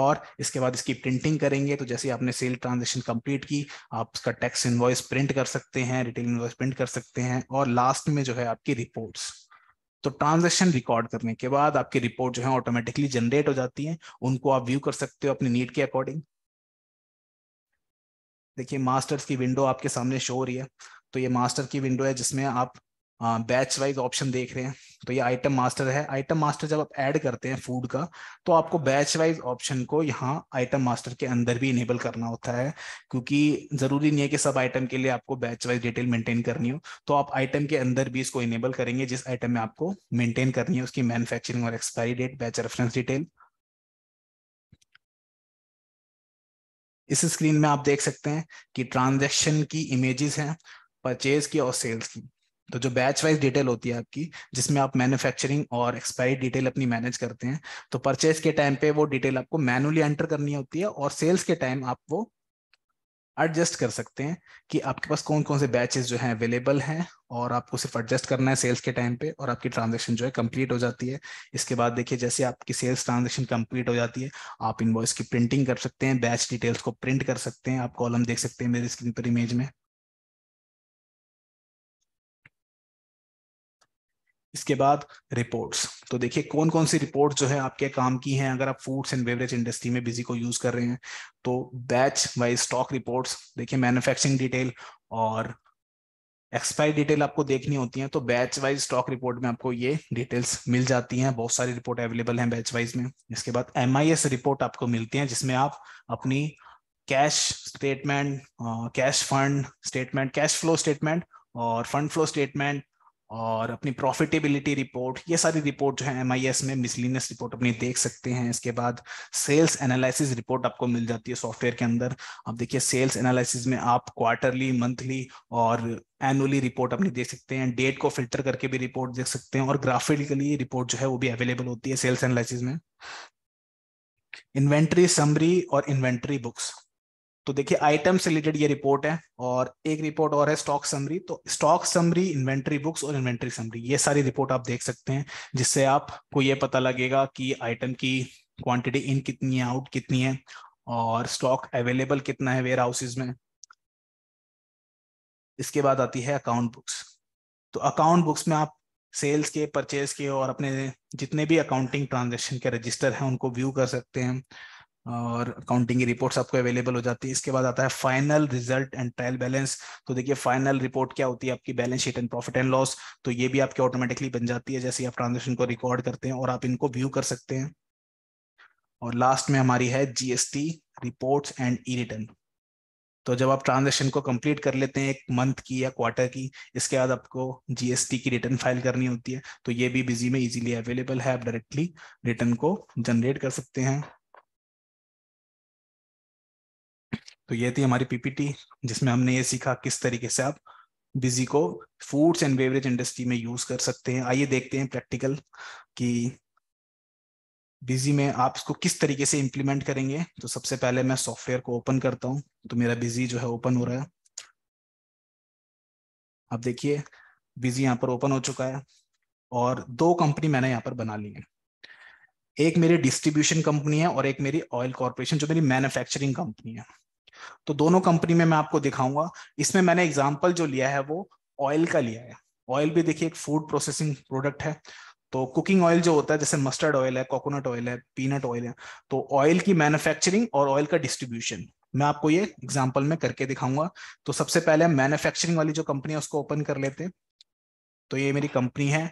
और इसके बाद इसकी प्रिंटिंग करेंगे तो जैसे आपने सेल ट्रांजेक्शन कंप्लीट की आप उसका टैक्स इन्वॉइस प्रिंट कर सकते हैं रिटेल इन्वॉइस प्रिंट कर सकते हैं और लास्ट में जो है आपकी रिपोर्ट्स तो ट्रांजेक्शन रिकॉर्ड करने के बाद आपकी रिपोर्ट जो है ऑटोमेटिकली जनरेट हो जाती है उनको आप व्यू कर सकते हो अपनी नीड के अकॉर्डिंग देखिए मास्टर्स की विंडो आपके सामने शो हो रही है तो ये मास्टर की विंडो है जिसमें आप बैच वाइज ऑप्शन देख रहे हैं तो ये आइटम मास्टर है आइटम मास्टर जब आप ऐड करते हैं फूड का तो आपको बैच वाइज ऑप्शन को यहाँ आइटम मास्टर के अंदर भी इनेबल करना होता है क्योंकि जरूरी नहीं है कि सब आइटम के लिए आपको बैच वाइज डिटेल मेंटेन करनी हो तो आप आइटम के अंदर भी इसको इनेबल करेंगे जिस आइटम में आपको मेंटेन करनी है उसकी मैन्युफैक्चरिंग और expiry date batch reference detail इस स्क्रीन में आप देख सकते हैं कि ट्रांजेक्शन की इमेजेस हैं परचेज की और सेल्स की तो जो बैच वाइज डिटेल होती है आपकी जिसमें आप मैन्युफैक्चरिंग और एक्सपायरी डिटेल अपनी मैनेज करते हैं तो परचेज के टाइम पे वो डिटेल आपको मैनुअली एंटर करनी होती है और सेल्स के टाइम आप वो एडजस्ट कर सकते हैं कि आपके पास कौन कौन से बैचेस जो हैं अवेलेबल हैं और आपको सिर्फ एडजस्ट करना है सेल्स के टाइम पे और आपकी ट्रांजेक्शन जो है कंप्लीट हो जाती है इसके बाद देखिए जैसे आपकी सेल्स ट्रांजेक्शन कंप्लीट हो जाती है आप इनवॉइस की प्रिंटिंग कर सकते हैं बैच डिटेल्स को प्रिंट कर सकते हैं आप कॉलम देख सकते हैं मेरी स्क्रीन पर इमेज में इसके बाद रिपोर्ट्स तो देखिए कौन कौन सी रिपोर्ट जो है आपके काम की हैं अगर आप फूड्स एंड बेवरेज इंडस्ट्री में बिजी को यूज कर रहे हैं तो बैच वाइज स्टॉक रिपोर्ट्स देखिए मैन्युफैक्चरिंग डिटेल और एक्सपायरी डिटेल आपको देखनी होती है तो बैच वाइज स्टॉक रिपोर्ट में आपको ये डिटेल्स मिल जाती हैं बहुत सारी रिपोर्ट अवेलेबल हैं बैच वाइज में इसके बाद एम रिपोर्ट आपको मिलती है जिसमें आप अपनी cash statement cash fund statement cash flow statement और फंड फ्लो स्टेटमेंट और अपनी प्रॉफिटेबिलिटी रिपोर्ट ये सारी रिपोर्ट जो है एम में मिसलिनियस रिपोर्ट अपनी देख सकते हैं इसके बाद सेल्स एनालिसिस रिपोर्ट आपको मिल जाती है सॉफ्टवेयर के अंदर आप देखिए सेल्स एनालिसिस में आप क्वार्टरली मंथली और एनुअली रिपोर्ट अपनी देख सकते हैं डेट को फिल्टर करके भी रिपोर्ट देख सकते हैं और ग्राफिकली रिपोर्ट जो है वो भी अवेलेबल होती है सेल्स एनालिसिस में इन्वेंट्री समरी और इन्वेंट्री बुक्स तो देखिए आइटम से रिलेटेड ये रिपोर्ट है और एक रिपोर्ट और है स्टॉक समरी तो स्टॉक समरी इन्वेंट्री बुक्स और इन्वेंट्री समरी ये सारी रिपोर्ट आप देख सकते हैं जिससे आपको ये पता लगेगा कि आइटम की क्वांटिटी इन कितनी है आउट कितनी है और स्टॉक अवेलेबल कितना है वेयर हाउसेज में इसके बाद आती है अकाउंट बुक्स तो अकाउंट बुक्स में आप सेल्स के परचेज के और अपने जितने भी अकाउंटिंग ट्रांजेक्शन के रजिस्टर हैं उनको व्यू कर सकते हैं और अकाउंटिंग की रिपोर्ट्स आपको अवेलेबल हो जाती है इसके बाद आता है final result and trial balance तो देखिए फाइनल रिपोर्ट क्या होती है आपकी balance sheet and profit and loss तो ये भी आपके ऑटोमेटिकली बन जाती है जैसे आप ट्रांजेक्शन को रिकॉर्ड करते हैं और आप इनको व्यू कर सकते हैं और लास्ट में हमारी है GST report and e return तो जब आप ट्रांजेक्शन को कंप्लीट कर लेते हैं एक मंथ की या क्वार्टर की इसके बाद आपको जीएसटी की रिटर्न फाइल करनी होती है तो ये भी बिजी में इजीली अवेलेबल है आप डायरेक्टली रिटर्न को जनरेट कर सकते हैं तो ये थी हमारी पीपीटी जिसमें हमने ये सीखा किस तरीके से आप बिजी को फूड्स एंड बेवरेज इंडस्ट्री में यूज कर सकते हैं आइए देखते हैं प्रैक्टिकल कि बिजी में आप इसको किस तरीके से इम्प्लीमेंट करेंगे तो सबसे पहले मैं सॉफ्टवेयर को ओपन करता हूं तो मेरा बिजी जो है ओपन हो रहा है आप देखिए बिजी यहाँ पर ओपन हो चुका है और दो कंपनी मैंने यहाँ पर बना ली है एक मेरी डिस्ट्रीब्यूशन कंपनी है और एक मेरी ऑयल कॉरपोरेशन जो मेरी मैन्युफैक्चरिंग कंपनी है तो दोनों कंपनी में मैं आपको दिखाऊंगा इसमें मैंने एग्जाम्पल जो लिया है वो ऑयल का लिया है ऑयल भी देखिए एक फूड प्रोसेसिंग प्रोडक्ट है तो कुकिंग ऑयल जो होता है जैसे मस्टर्ड ऑयल है कोकोनट ऑयल है पीनट ऑयल है तो ऑयल की मैन्युफैक्चरिंग और ऑयल का डिस्ट्रीब्यूशन मैं आपको ये एग्जाम्पल में करके दिखाऊंगा तो सबसे पहले मैन्युफैक्चरिंग वाली जो कंपनी है उसको ओपन कर लेते हैं तो ये मेरी कंपनी है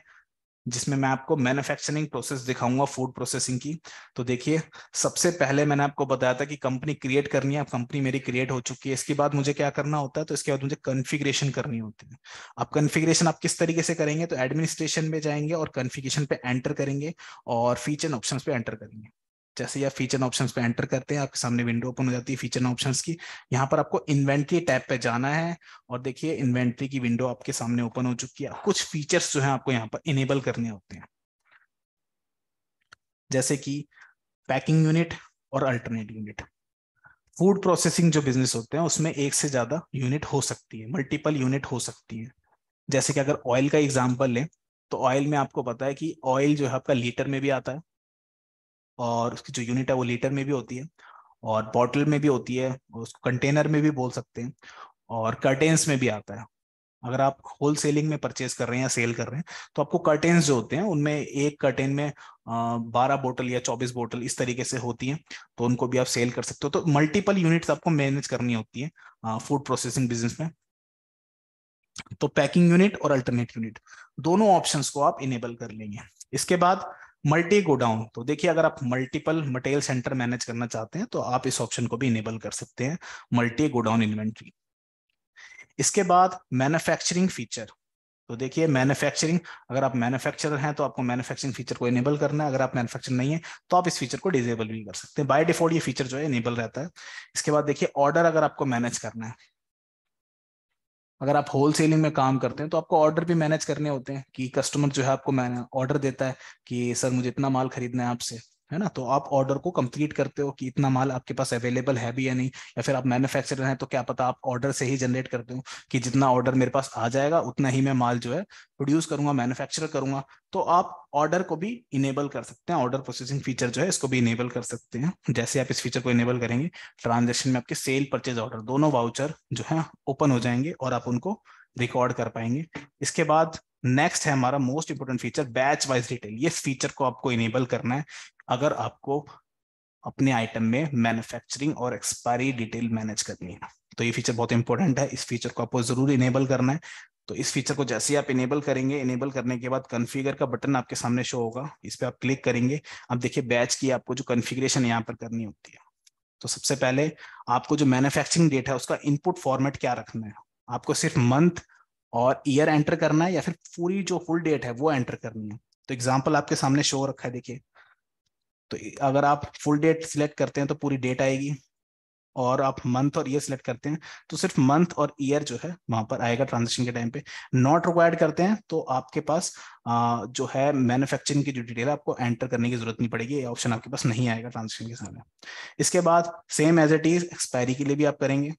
जिसमें मैं आपको मैन्युफैक्चरिंग प्रोसेस दिखाऊंगा फूड प्रोसेसिंग की तो देखिए सबसे पहले मैंने आपको बताया था कि कंपनी क्रिएट करनी है अब कंपनी मेरी क्रिएट हो चुकी है इसके बाद मुझे क्या करना होता है तो इसके बाद मुझे कन्फिग्रेशन करनी होती है अब कन्फिग्रेशन आप किस तरीके से करेंगे तो एडमिनिस्ट्रेशन में जाएंगे और कन्फिग्रेशन पे एंटर करेंगे और फीचर ऑप्शन पे एंटर करेंगे जैसे ही आप फीचर ऑप्शन पे एंटर करते हैं आपके सामने विंडो ओपन हो जाती है फीचर ऑप्शन की यहाँ पर आपको इन्वेंट्री टैब पे जाना है और देखिए इन्वेंट्री की विंडो आपके सामने ओपन हो चुकी है कुछ फीचर्स जो है आपको यहाँ पर इनेबल करने होते हैं जैसे कि पैकिंग यूनिट और अल्टरनेट यूनिट फूड प्रोसेसिंग जो बिजनेस होते हैं उसमें एक से ज्यादा यूनिट हो सकती है मल्टीपल यूनिट हो सकती है जैसे कि अगर ऑयल का एग्जाम्पल लें तो ऑयल में आपको पता है कि ऑयल जो है आपका लीटर में भी आता है और उसकी जो यूनिट है वो लीटर में भी होती है और बॉटल में भी होती है उसको कंटेनर में भी बोल सकते हैं और कर्टेन्स में भी आता है अगर आप होल सेलिंग में परचेज कर रहे हैं या सेल कर रहे हैं तो आपको कर्टेन्स जो होते हैं उनमें एक कर्टेन में बारह बोतल या चौबीस बोतल इस तरीके से होती हैं तो उनको भी आप सेल कर सकते हो तो मल्टीपल यूनिट्स आपको मैनेज करनी होती है फूड प्रोसेसिंग बिजनेस में तो पैकिंग यूनिट और अल्टरनेट यूनिट दोनों ऑप्शंस को आप इनेबल कर लेंगे इसके बाद मल्टी गोडाउन तो देखिए अगर आप मल्टीपल मटेरियल सेंटर मैनेज करना चाहते हैं तो आप इस ऑप्शन को भी इनेबल कर सकते हैं मल्टी गोडाउन इन्वेंट्री इसके बाद मैन्युफैक्चरिंग फीचर तो देखिए मैन्युफैक्चरिंग अगर आप मैन्युफैक्चरर हैं तो आपको मैन्युफैक्चरिंग फीचर को इनेबल करना है अगर आप मैन्युफैक्चरर नहीं है तो आप इस फीचर को डिजेबल भी कर सकते हैं बाय डिफॉल्ट ये फीचर जो है इनेबल रहता है इसके बाद देखिए ऑर्डर अगर आपको मैनेज करना है अगर आप होल सेलिंग में काम करते हैं तो आपको ऑर्डर भी मैनेज करने होते हैं कि कस्टमर जो है आपको ऑर्डर देता है कि सर मुझे इतना माल खरीदना है आपसे है ना तो आप ऑर्डर को कंप्लीट करते हो कि इतना माल आपके पास अवेलेबल है भी या नहीं या फिर आप मैन्युफैक्चरर हैं तो क्या पता आप ऑर्डर से ही जनरेट करते हो कि जितना ऑर्डर मेरे पास आ जाएगा उतना ही मैं माल जो है प्रोड्यूस करूंगा मैन्युफैक्चर करूंगा तो आप ऑर्डर को भी इनेबल कर सकते हैं ऑर्डर प्रोसेसिंग फीचर जो है इसको भी इनेबल कर सकते हैं जैसे आप इस फीचर को इनेबल करेंगे ट्रांजेक्शन में आपके सेल परचेज ऑर्डर दोनों वाउचर जो है ओपन हो जाएंगे और आप उनको रिकॉर्ड कर पाएंगे इसके बाद नेक्स्ट है हमारा most important feature batch wise retail ये फीचर को आपको इनेबल करना है अगर आपको अपने आइटम में मैन्युफैक्चरिंग और एक्सपायरी डिटेल मैनेज करनी है तो ये फीचर बहुत इंपॉर्टेंट है इस फीचर को आपको जरूर इनेबल करना है तो इस फीचर को जैसे ही आप इनेबल करेंगे इनेबल करने के बाद कॉन्फ़िगर का बटन आपके सामने शो होगा इस पर आप क्लिक करेंगे अब देखिए बैच की आपको जो कॉन्फ़िगरेशन यहाँ पर करनी होती है तो सबसे पहले आपको जो मैन्युफैक्चरिंग डेट है उसका इनपुट फॉर्मेट क्या रखना है आपको सिर्फ मंथ और ईयर एंटर करना है या फिर पूरी जो फुल डेट है वो एंटर करनी है तो एग्जाम्पल आपके सामने शो रखा है देखिए तो अगर आप फुल डेट सिलेक्ट करते हैं तो पूरी डेट आएगी और आप मंथ और ईयर सिलेक्ट करते हैं तो सिर्फ मंथ और ईयर जो है वहां पर आएगा ट्रांजेक्शन के टाइम पे नॉट रिक्वायर्ड करते हैं तो आपके पास आ, जो है मैन्युफैक्चरिंग की जो डिटेल है आपको एंटर करने की जरूरत नहीं पड़ेगी ये ऑप्शन आपके पास नहीं आएगा ट्रांजेक्शन के सामने इसके बाद same as it is expiry के लिए भी आप करेंगे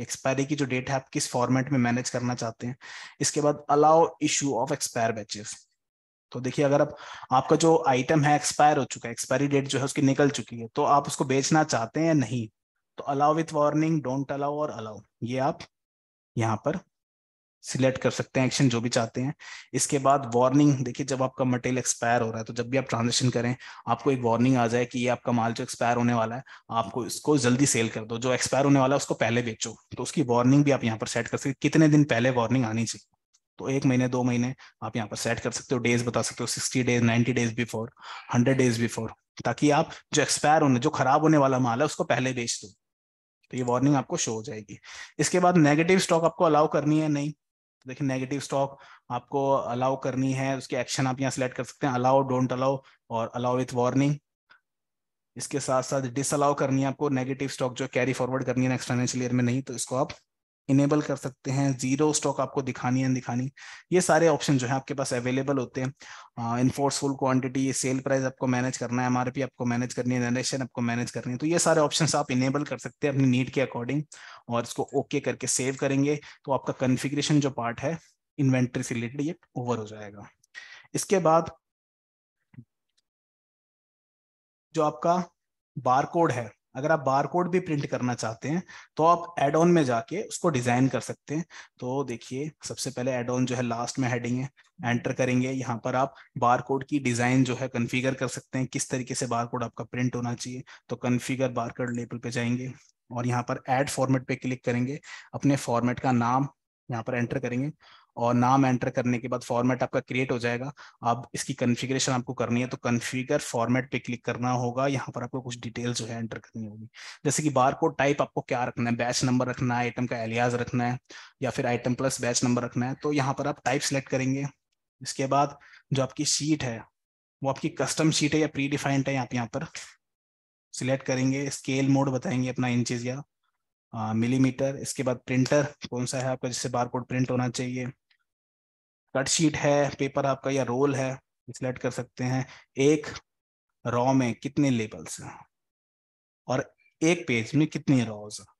एक्सपायरी की जो डेट है आप किस फॉर्मेट में मैनेज करना चाहते हैं इसके बाद allow issue of expire batches तो देखिए अगर आप आपका जो आइटम है एक्सपायर हो चुका है एक्सपायरी डेट जो है उसकी निकल चुकी है तो आप उसको बेचना चाहते हैं या नहीं तो allow with warning don't allow और अलाउ ये आप यहाँ पर सिलेक्ट कर सकते हैं एक्शन जो भी चाहते हैं इसके बाद वार्निंग देखिए जब आपका मटेरियल एक्सपायर हो रहा है तो जब भी आप ट्रांजेक्शन करें आपको एक वार्निंग आ जाए कि ये आपका माल जो एक्सपायर होने वाला है आपको इसको जल्दी सेल कर दो जो एक्सपायर होने वाला है उसको पहले बेचो तो उसकी वार्निंग भी आप यहाँ पर सेट कर सकते कितने दिन पहले वार्निंग आनी चाहिए तो एक महीने दो महीने आप यहाँ पर सेट कर सकते हो डेज बता सकते हो sixty days ninety days before hundred days before ताकि आप जो एक्सपायर होने जो खराब होने वाला माल है उसको पहले बेच दो तो ये वार्निंग आपको शो हो जाएगी इसके बाद नेगेटिव स्टॉक आपको अलाउ करनी है नहीं तो देखिए नेगेटिव स्टॉक आपको अलाउ करनी है उसके एक्शन आप यहाँ सेलेक्ट कर सकते हैं अलाउ डोंट अलाउ और अलाउ विथ वार्निंग इसके साथ साथ डिसअलाउ करनी है आपको नेगेटिव स्टॉक जो कैरी फॉरवर्ड करनी है नेक्स्ट फाइनेंशियल ईयर में नहीं तो इसको आप इनेबल कर सकते हैं जीरो स्टॉक आपको दिखानी है दिखानी ये सारे ऑप्शन जो है आपके पास अवेलेबल होते हैं इनफोर्सफुल क्वांटिटी सेल प्राइस आपको मैनेज करना है एमआरपी आपको मैनेज करनी है जनरेशन आपको मैनेज करनी है तो ये सारे ऑप्शन आप इनेबल कर सकते हैं अपनी नीड के अकॉर्डिंग और इसको ओके okay करके सेव करेंगे तो आपका कन्फिग्रेशन जो पार्ट है इन्वेंट्री से रिलेटेड ये ओवर हो जाएगा इसके बाद जो आपका बार कोड है अगर आप बार कोड भी प्रिंट करना चाहते हैं तो आप एड ऑन में जाके उसको डिजाइन कर सकते हैं तो देखिए सबसे पहले एड ऑन जो है लास्ट में हेडिंग है एंटर करेंगे यहाँ पर आप बार कोड की डिजाइन जो है कन्फिगर कर सकते हैं किस तरीके से बार कोड आपका प्रिंट होना चाहिए तो कन्फिगर बार कोड लेबल पे जाएंगे और यहाँ पर एड फॉर्मेट पे क्लिक करेंगे अपने फॉर्मेट का नाम यहाँ पर एंटर करेंगे और नाम एंटर करने के बाद फॉर्मेट आपका क्रिएट हो जाएगा आप इसकी कन्फिग्रेशन आपको करनी है तो कन्फिगर फॉर्मेट पे क्लिक करना होगा यहाँ पर आपको कुछ डिटेल्स जो है एंटर करनी होगी जैसे कि बार कोड टाइप आपको क्या रखना है बैच नंबर रखना है आइटम का एलियाज रखना है या फिर आइटम प्लस बैच नंबर रखना है तो यहाँ पर आप टाइप सेलेक्ट करेंगे इसके बाद जो आपकी शीट है वो आपकी कस्टम शीट है या प्री डिफाइंड है आप यहाँ पर सिलेक्ट करेंगे स्केल मोड बताएंगे अपना इंचज या मिलीमीटर इसके बाद प्रिंटर कौन सा है आपका जिससे बार कोड प्रिंट होना चाहिए कट शीट है पेपर आपका या रोल है सिलेक्ट कर सकते हैं एक रॉ में कितने लेबल्स हैं और एक पेज में कितने रॉज हैं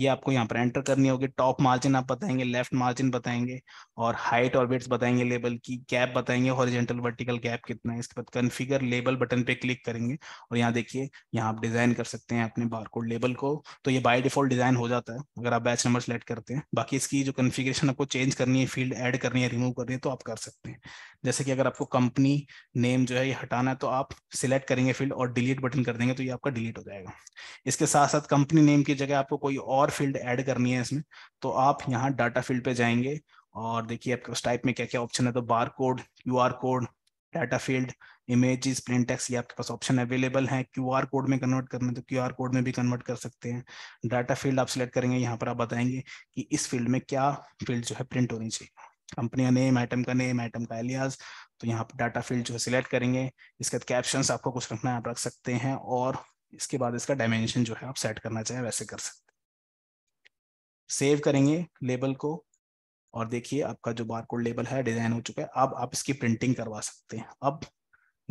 ये आपको यहाँ पर एंटर करनी होगी टॉप मार्जिन आप बताएंगे लेफ्ट मार्जिन बताएंगे और हाइट और वेट्स बताएंगे लेबल की गैप बताएंगे हॉरिजेंटल वर्टिकल गैप कितना है इसके बाद कन्फिगर लेबल बटन पे क्लिक करेंगे और यहाँ देखिए यहाँ आप डिजाइन कर सकते हैं अपने बार लेबल को तो ये बाई डिफॉल्ट डिजाइन हो जाता है अगर आप बैच नंबर सेलेक्ट करते हैं बाकी इसकी जो कन्फिग्रेशन आपको चेंज करनी है फील्ड एड करनी है रिमूव करनी है तो आप कर सकते हैं जैसे कि अगर आपको कंपनी नेम जो है ये हटाना है तो आप सिलेक्ट करेंगे फील्ड और डिलीट बटन कर देंगे तो ये आपका डिलीट हो जाएगा इसके साथ साथ कंपनी नेम की जगह आपको कोई और और फील्ड ऐड करनी है इसमें तो आप यहाँ डाटा फील्ड पे जाएंगे और देखिए आपके उस टाइप में क्या क्या ऑप्शन है तो bar code U code data field image print text ये आपके पास ऑप्शन अवेलेबल है क्यू आर कोड में कन्वर्ट करना है तो क्यू आर कोड में भी कन्वर्ट कर सकते हैं डाटा फील्ड आप सिलेक्ट करेंगे यहाँ पर आप बताएंगे कि इस फील्ड में क्या फील्ड जो है प्रिंट होनी चाहिए कंपनी का नेम आइटम का नेम आइटम का एलियाज तो यहाँ पर डाटा फील्ड जो है सिलेक्ट करेंगे इसके बाद कैप्शन आपको कुछ रखना है आप रख सकते हैं और इसके बाद इसका डायमेंशन जो है आप सेट करना चाहें वैसे कर सकते हैं सेव करेंगे लेबल को और देखिए आपका जो बारकोड लेबल है डिजाइन हो चुका है अब आप इसकी प्रिंटिंग करवा सकते हैं अब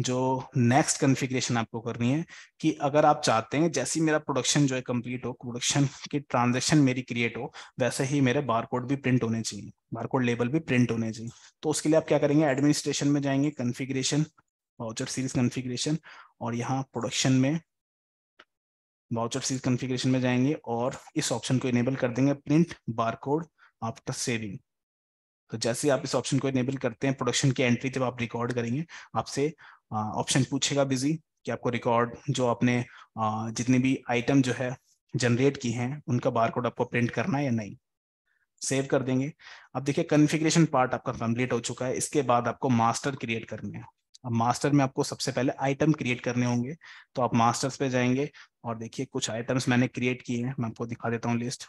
जो नेक्स्ट कन्फिग्रेशन आपको करनी है कि अगर आप चाहते हैं जैसे ही मेरा प्रोडक्शन जो है कंप्लीट हो प्रोडक्शन की ट्रांजेक्शन मेरी क्रिएट हो वैसे ही मेरे बारकोड भी प्रिंट होने चाहिए बारकोड लेबल भी प्रिंट होने चाहिए तो उसके लिए आप क्या करेंगे एडमिनिस्ट्रेशन में जाएंगे कन्फिग्रेशन वाउचर सीरीज कन्फिग्रेशन और यहाँ प्रोडक्शन में वाउचर सीज कॉन्फ़िगरेशन में जाएंगे और इस ऑप्शन को इनेबल कर देंगे प्रिंट बारकोड आफ्टर सेविंग तो जैसे आप इस ऑप्शन को इनेबल करते हैं प्रोडक्शन की एंट्री जब आप रिकॉर्ड करेंगे आपसे ऑप्शन पूछेगा बिजी कि आपको रिकॉर्ड जो आपने आ, जितनी भी आइटम जो है जनरेट की हैं उनका बारकोड आपको प्रिंट करना है या नहीं सेव कर देंगे अब देखिए कॉन्फ़िगरेशन पार्ट आपका कंप्लीट हो चुका है इसके बाद आपको मास्टर क्रिएट करना है अब मास्टर में आपको सबसे पहले आइटम क्रिएट करने होंगे तो आप मास्टर्स पे जाएंगे और देखिए कुछ आइटम्स मैंने क्रिएट किए हैं मैं आपको दिखा देता हूँ लिस्ट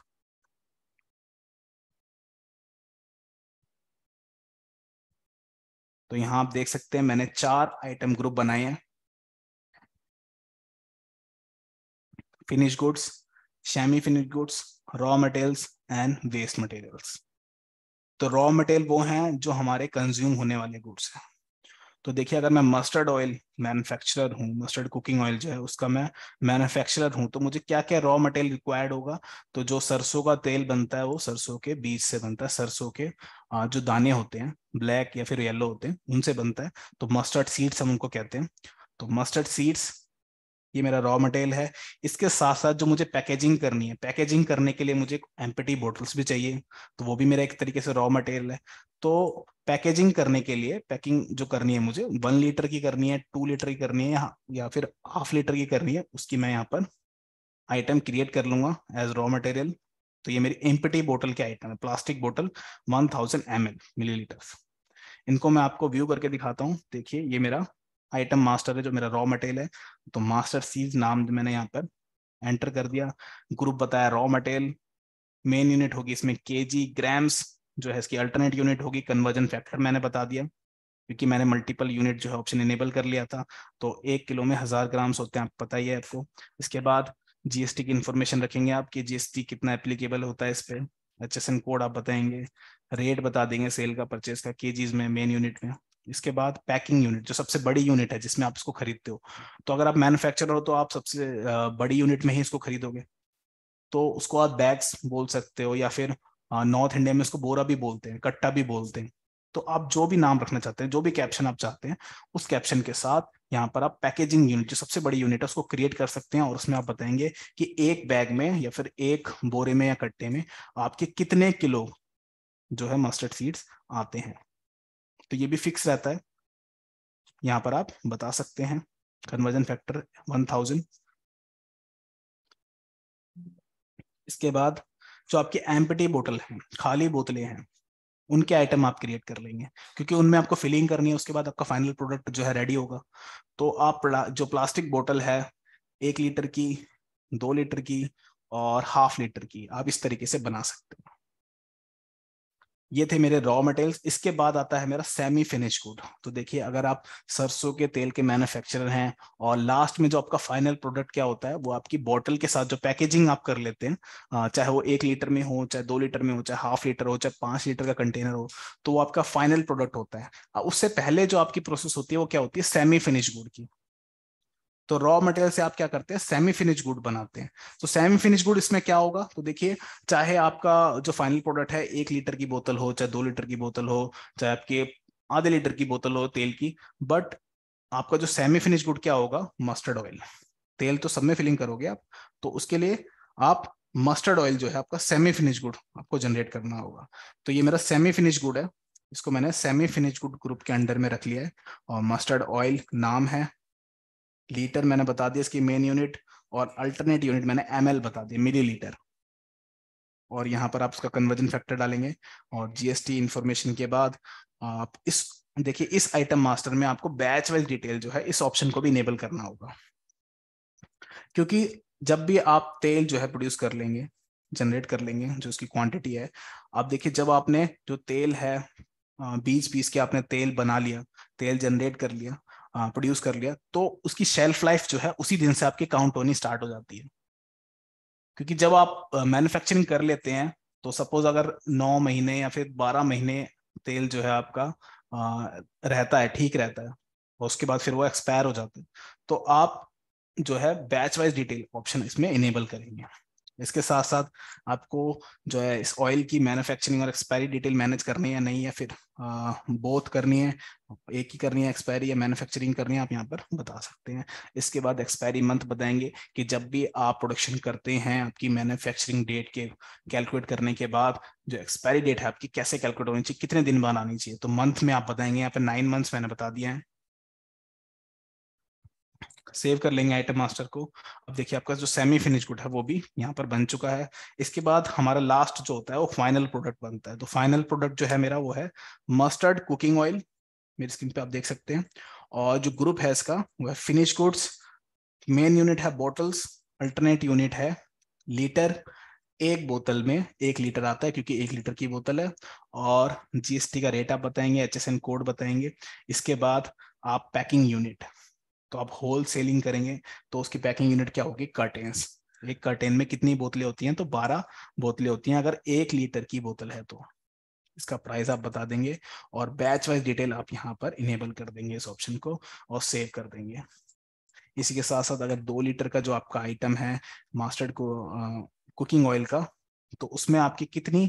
तो यहाँ आप देख सकते हैं मैंने चार आइटम ग्रुप बनाए हैं finish goods semi finish goods raw materials and waste materials तो रॉ मटेरियल वो हैं जो हमारे कंज्यूम होने वाले गुड्स हैं तो देखिए अगर मैं मस्टर्ड ऑयल मैन्युफैक्चरर हूँ मस्टर्ड कुकिंग ऑयल जो है उसका मैं मैन्युफैक्चरर हूँ तो मुझे क्या क्या रॉ मटेरियल रिक्वायर्ड होगा तो जो सरसों का तेल बनता है वो सरसों के बीज से बनता है सरसों के जो दाने होते हैं ब्लैक या फिर येलो होते हैं उनसे बनता है तो मस्टर्ड सीड्स हम उनको कहते हैं तो मस्टर्ड सीड्स ये मेरा रॉ मटेरियल है इसके साथ साथ जो मुझे पैकेजिंग करनी है पैकेजिंग करने के लिए मुझे एम्पटी बॉटल्स भी चाहिए तो वो भी मेरा एक तरीके से रॉ मटेरियल है तो पैकेजिंग करने के लिए पैकिंग जो करनी है मुझे वन लीटर की करनी है टू लीटर की करनी है या फिर हाफ लीटर की करनी है उसकी मैं यहाँ पर आइटम क्रिएट कर लूंगा एज रॉ मटेरियल तो ये मेरी एम्पटी बोटल के आइटम है plastic bottle one thousand M L millilitre इनको मैं आपको व्यू करके दिखाता हूँ देखिए ये मेरा आइटम मास्टर है जो मेरा रॉ मटेरियल है तो मास्टर सीज नाम मैंने यहाँ पर एंटर कर दिया ग्रुप बताया रॉ मटेरियल मेन यूनिट होगी इसमें के ग्राम्स जो है इसकी अल्टरनेट यूनिट होगी कन्वर्जन फैक्टर मैंने बता दिया क्योंकि मैंने मल्टीपल यूनिट जो है ऑप्शन इनेबल कर लिया था तो एक किलो में हज़ार ग्राम्स होते हैं आप पता ही है आपको इसके बाद जीएसटी की इन्फॉर्मेशन रखेंगे आप कि जीएसटी कितना एप्लीकेबल होता है इस पर एच कोड आप बताएंगे रेट बता देंगे सेल का परचेज का के में मेन यूनिट में इसके बाद पैकिंग यूनिट जो सबसे बड़ी यूनिट है जिसमें आप इसको खरीदते हो तो अगर आप मैन्युफैक्चरर हो तो आप सबसे बड़ी यूनिट में ही इसको खरीदोगे तो उसको आप बैग्स बोल सकते हो या फिर नॉर्थ इंडिया में इसको बोरा भी बोलते हैं कट्टा भी बोलते हैं तो आप जो भी नाम रखना चाहते हैं जो भी कैप्शन आप चाहते हैं उस कैप्शन के साथ यहाँ पर आप पैकेजिंग यूनिट जो सबसे बड़ी यूनिट है उसको क्रिएट कर सकते हैं और उसमें आप बताएंगे कि एक बैग में या फिर एक बोरे में या कट्टे में आपके कितने किलो जो है मस्टर्ड सीड्स आते हैं तो ये भी फिक्स रहता है यहां पर आप बता सकते हैं कन्वर्जन फैक्टर वन थाउजेंड इसके बाद जो आपके एम्पटी बोतल है खाली बोतलें हैं उनके आइटम आप क्रिएट कर लेंगे क्योंकि उनमें आपको फिलिंग करनी है उसके बाद आपका फाइनल प्रोडक्ट जो है रेडी होगा तो आप जो प्लास्टिक बोतल है एक लीटर की दो लीटर की और हाफ लीटर की आप इस तरीके से बना सकते हैं ये थे मेरे रॉ मटेरियल्स इसके बाद आता है मेरा सेमी फिनिश गुड तो देखिए अगर आप सरसों के तेल के मैन्युफैक्चरर हैं और लास्ट में जो आपका फाइनल प्रोडक्ट क्या होता है वो आपकी बॉटल के साथ जो पैकेजिंग आप कर लेते हैं चाहे वो एक लीटर में हो चाहे दो लीटर में हो चाहे हाफ लीटर हो चाहे पांच लीटर का कंटेनर हो तो वो आपका फाइनल प्रोडक्ट होता है उससे पहले जो आपकी प्रोसेस होती है वो क्या होती है सेमी फिनिश गुड की तो रॉ मटेरियल से आप क्या करते हैं सेमी फिनिश गुड बनाते हैं तो सेमी फिनिश गुड इसमें क्या होगा तो देखिए चाहे आपका जो फाइनल प्रोडक्ट है एक लीटर की बोतल हो चाहे दो लीटर की बोतल हो चाहे आपके आधे लीटर की बोतल हो तेल की बट आपका जो सेमी फिनिश गुड क्या होगा मस्टर्ड ऑयल तेल तो सब में फिलिंग करोगे आप तो उसके लिए आप मस्टर्ड ऑयल जो है आपका सेमी फिनिश गुड आपको जनरेट करना होगा तो ये मेरा सेमी फिनिश गुड है इसको मैंने सेमी फिनिश गुड ग्रुप के अंडर में रख लिया है और मस्टर्ड ऑयल नाम है लीटर मैंने बता दिया इसकी मेन यूनिट और अल्टरनेट यूनिट मैंने एम बता दिया मिली लीटर और यहाँ पर आप उसका कन्वर्जन फैक्टर डालेंगे और जीएसटी इंफॉर्मेशन के बाद आप इस देखिए इस आइटम मास्टर में आपको बैच वाइज डिटेल जो है इस ऑप्शन को भी इनेबल करना होगा क्योंकि जब भी आप तेल जो है प्रोड्यूस कर लेंगे जनरेट कर लेंगे जो उसकी क्वांटिटी है आप देखिए जब आपने जो तेल है बीज पीस के आपने तेल बना लिया तेल जनरेट कर लिया प्रोड्यूस कर लिया तो उसकी शेल्फ लाइफ जो है उसी दिन से आपकी काउंट होनी स्टार्ट हो जाती है क्योंकि जब आप मैन्युफैक्चरिंग कर लेते हैं तो सपोज अगर नौ महीने या फिर बारह महीने तेल जो है आपका रहता है ठीक रहता है और उसके बाद फिर वो एक्सपायर हो जाता है तो आप जो है बैच वाइज डिटेल ऑप्शन इसमें इनेबल करेंगे इसके साथ साथ आपको जो है इस ऑयल की मैन्युफैक्चरिंग और एक्सपायरी डिटेल मैनेज करनी है नहीं है फिर बोथ करनी है एक ही करनी है एक्सपायरी या मैन्युफैक्चरिंग करनी है आप यहाँ पर बता सकते हैं इसके बाद एक्सपायरी मंथ बताएंगे कि जब भी आप प्रोडक्शन करते हैं आपकी मैन्युफैक्चरिंग डेट के कैलकुलेट करने के बाद जो एक्सपायरी डेट है आपकी कैसे कैलकुलेट होनी चाहिए कितने दिन बाद आनी चाहिए तो मंथ में आप बताएंगे यहाँ पे नाइन मंथ्स मैंने बता दिया है सेव कर लेंगे आइटम मास्टर को अब देखिए आपका जो सेमी फिनिश गुड है वो भी यहाँ पर बन चुका है इसके बाद हमारा लास्ट जो होता है वो फाइनल प्रोडक्ट बनता है तो फाइनल प्रोडक्ट जो है मेरा वो है मस्टर्ड कुकिंग ऑयल मेरी स्क्रीन पे आप देख सकते हैं और जो ग्रुप है इसका वो है फिनिश गुड्स मेन यूनिट है बॉटल्स अल्टरनेट यूनिट है लीटर एक बोतल में एक लीटर आता है क्योंकि एक लीटर की बोतल है और जीएसटी का रेट आप बताएंगे एच कोड बताएंगे इसके बाद आप पैकिंग यूनिट तो आप होल सेलिंग करेंगे तो उसकी पैकिंग यूनिट क्या होगी कर्टेंस एक कर्टेन में कितनी बोतलें होती हैं तो बारह बोतलें होती हैं अगर एक लीटर की बोतल है तो इसका प्राइस आप बता देंगे और बैच वाइज डिटेल आप यहाँ पर इनेबल कर देंगे इस ऑप्शन को और सेव कर देंगे इसी के साथ साथ अगर दो लीटर का जो आपका आइटम है मास्टर्ड को आ, कुकिंग ऑयल का तो उसमें आपकी कितनी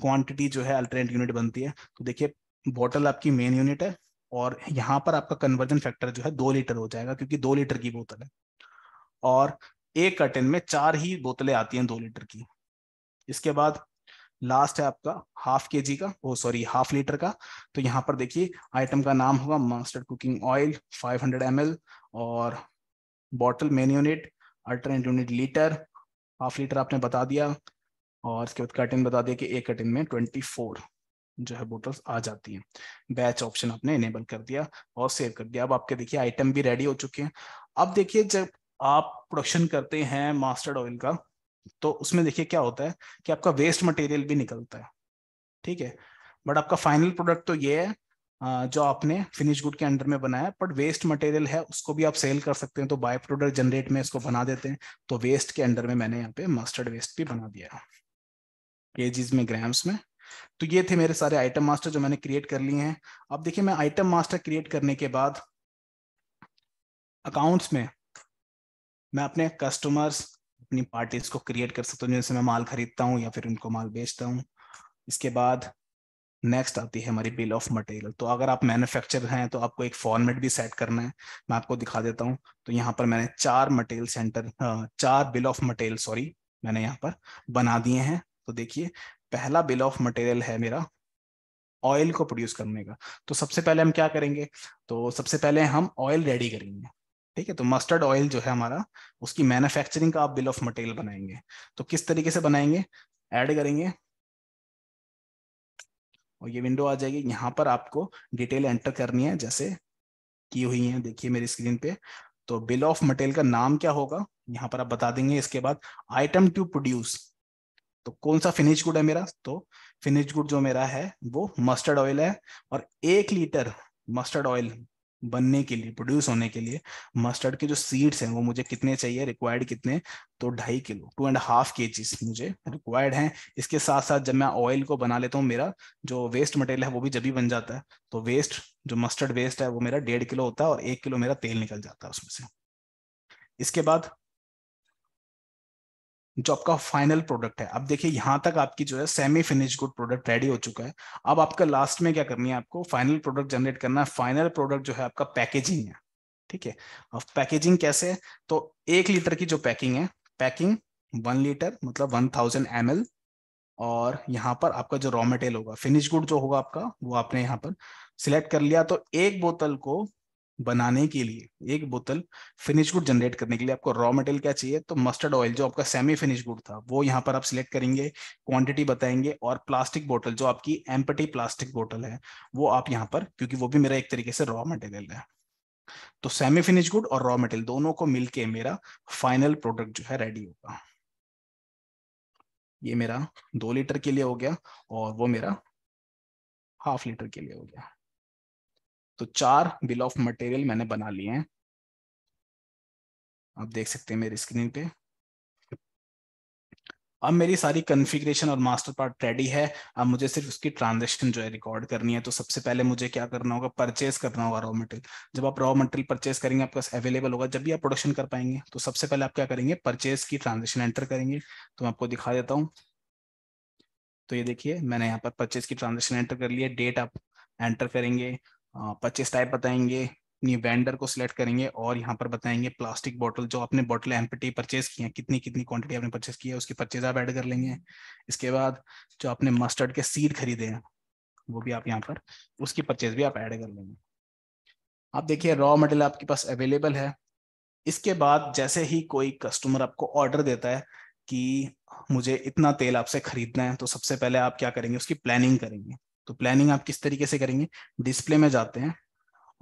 क्वांटिटी जो है अल्टरनेट यूनिट बनती है तो देखिए बोतल आपकी मेन यूनिट है और यहाँ पर आपका कन्वर्जन फैक्टर जो है दो लीटर हो जाएगा क्योंकि दो लीटर की बोतल है और एक कर्टेन में चार ही बोतलें आती हैं दो लीटर की इसके बाद लास्ट है आपका हाफ के जी का ओ सॉरी हाफ लीटर का तो यहाँ पर देखिए आइटम का नाम होगा मास्टर्ड कुकिंग ऑयल 500 हंड्रेड और bottle main unit alternate unit litre half litre आपने बता दिया और इसके बाद कर्टन बता दिया कि एक कर्टन में ट्वेंटी जो है बोटल्स आ जाती हैं बैच ऑप्शन आपने इनेबल कर दिया और सेव कर दिया अब आपके देखिए आइटम भी रेडी हो चुके हैं अब देखिए जब आप प्रोडक्शन करते हैं मास्टर्ड ऑयल का तो उसमें देखिए क्या होता है कि आपका वेस्ट मटेरियल भी निकलता है ठीक है बट आपका फाइनल प्रोडक्ट तो ये है जो आपने फिनिश गुड के अंडर में बनाया बट वेस्ट मटेरियल है उसको भी आप सेल कर सकते हैं तो बाय प्रोडक्ट जनरेट में इसको बना देते हैं तो वेस्ट के अंडर में मैंने यहाँ पे मस्टर्ड वेस्ट भी बना दिया केजीज में ग्राम्स में तो ये थे मेरे सारे आइटम मास्टर जो मैंने क्रिएट कर लिए हैं अब देखिए मैं आइटम मास्टर क्रिएट करने के बाद अकाउंट्स में मैं अपने कस्टमर्स अपनी पार्टीज को क्रिएट कर सकता हूँ जैसे मैं माल खरीदता हूँ या फिर उनको माल बेचता हूँ इसके बाद नेक्स्ट आती है हमारी बिल ऑफ मटेरियल तो अगर आप मैन्युफैक्चर हैं तो आपको एक फॉर्मेट भी सेट करना है मैं आपको दिखा देता हूँ तो यहाँ पर मैंने चार मटेरियल सेंटर हाँ, चार बिल ऑफ मटेरियल सॉरी मैंने यहाँ पर बना दिए हैं तो देखिए पहला बिल ऑफ मटेरियल है मेरा ऑयल को प्रोड्यूस करने का तो सबसे पहले हम क्या करेंगे तो सबसे पहले हम ऑयल रेडी करेंगे ठीक है तो मस्टर्ड ऑयल जो है हमारा उसकी मैन्युफैक्चरिंग का आप बिल ऑफ मटेरियल बनाएंगे तो किस तरीके से बनाएंगे ऐड करेंगे और ये विंडो आ जाएगी यहाँ पर आपको डिटेल एंटर करनी है जैसे की हुई है देखिए मेरी स्क्रीन पे तो बिल ऑफ मटेरियल का नाम क्या होगा यहाँ पर आप बता देंगे इसके बाद आइटम टू प्रोड्यूस तो कौन सा फिनिश गुड है मेरा तो फिनिश गुड जो मेरा है वो मस्टर्ड ऑयल है और एक लीटर मस्टर्ड ऑयल बनने के लिए प्रोड्यूस होने के लिए मस्टर्ड के जो सीड्स हैं वो मुझे कितने चाहिए रिक्वायर्ड कितने तो ढाई किलो टू एंड हाफ के जीज मुझे रिक्वायर्ड हैं इसके साथ साथ जब मैं ऑयल को बना लेता हूँ मेरा जो वेस्ट मटेरियल है वो भी जब भी बन जाता है तो वेस्ट जो मस्टर्ड वेस्ट है वो मेरा डेढ़ किलो होता है और एक किलो मेरा तेल निकल जाता है उसमें से इसके बाद जो आपका फाइनल प्रोडक्ट है अब देखिए यहां तक आपकी जो है semi finish good product ready हो चुका है अब आपका लास्ट में क्या करनी है आपको फाइनल प्रोडक्ट जनरेट करना है फाइनल प्रोडक्ट जो है आपका पैकेजिंग है ठीक है अब पैकेजिंग कैसे है तो एक लीटर की जो पैकिंग है पैकिंग वन लीटर मतलब वन थाउजेंड एम एल और यहाँ पर आपका जो रॉ मटेरियल होगा फिनिश गुड जो होगा आपका वो आपने यहाँ पर सिलेक्ट कर लिया तो एक बोतल को बनाने के लिए एक बोतल फिनिश गुड जनरेट करने के लिए आपको रॉ मटेरियल क्या चाहिए तो मस्टर्ड ऑयल जो आपका सेमी फिनिश गुड था वो यहाँ पर आप सिलेक्ट करेंगे क्वांटिटी बताएंगे और प्लास्टिक बोतल जो आपकी एम्पटी प्लास्टिक बोतल है वो आप यहाँ पर क्योंकि वो भी मेरा एक तरीके से रॉ मटेरियल है तो सेमी फिनिश गुड और रॉ मटेरियल दोनों को मिलकर मेरा फाइनल प्रोडक्ट जो है रेडी होगा ये मेरा दो लीटर के लिए हो गया और वो मेरा हाफ लीटर के लिए हो गया तो चार बिल ऑफ मटेरियल मैंने बना लिए हैं आप देख सकते हैं मेरी स्क्रीन पे अब मेरी सारी कॉन्फ़िगरेशन और मास्टर पार्ट रेडी है अब मुझे सिर्फ उसकी ट्रांजेक्शन जो है रिकॉर्ड करनी है तो सबसे पहले मुझे क्या करना होगा परचेज करना होगा रॉ मटेरियल जब आप रॉ मटेरियल परचेज करेंगे आपका अवेलेबल होगा जब भी आप प्रोडक्शन कर पाएंगे तो सबसे पहले आप क्या करेंगे परचेज की ट्रांजेक्शन एंटर करेंगे तो मैं आपको दिखा देता हूँ तो ये देखिए मैंने यहाँ पर परचेज की ट्रांजेक्शन एंटर कर लिया है डेट आप एंटर करेंगे पच्चीस हाँ, टाइप बताएंगे अपनी वेंडर को सिलेक्ट करेंगे और यहाँ पर बताएंगे प्लास्टिक बोतल जो आपने बोतल एमपीटी परचेज की है कितनी कितनी क्वांटिटी आपने परचेज की है उसकी परचेज आप ऐड कर लेंगे इसके बाद जो आपने मस्टर्ड के सीड खरीदे हैं वो भी आप यहाँ पर उसकी परचेज भी आप ऐड कर लेंगे आप देखिए रॉ मटेरियल आपके पास अवेलेबल है इसके बाद जैसे ही कोई कस्टमर आपको ऑर्डर देता है कि मुझे इतना तेल आपसे खरीदना है तो सबसे पहले आप क्या करेंगे उसकी प्लानिंग करेंगे तो प्लानिंग आप किस तरीके से करेंगे डिस्प्ले में जाते हैं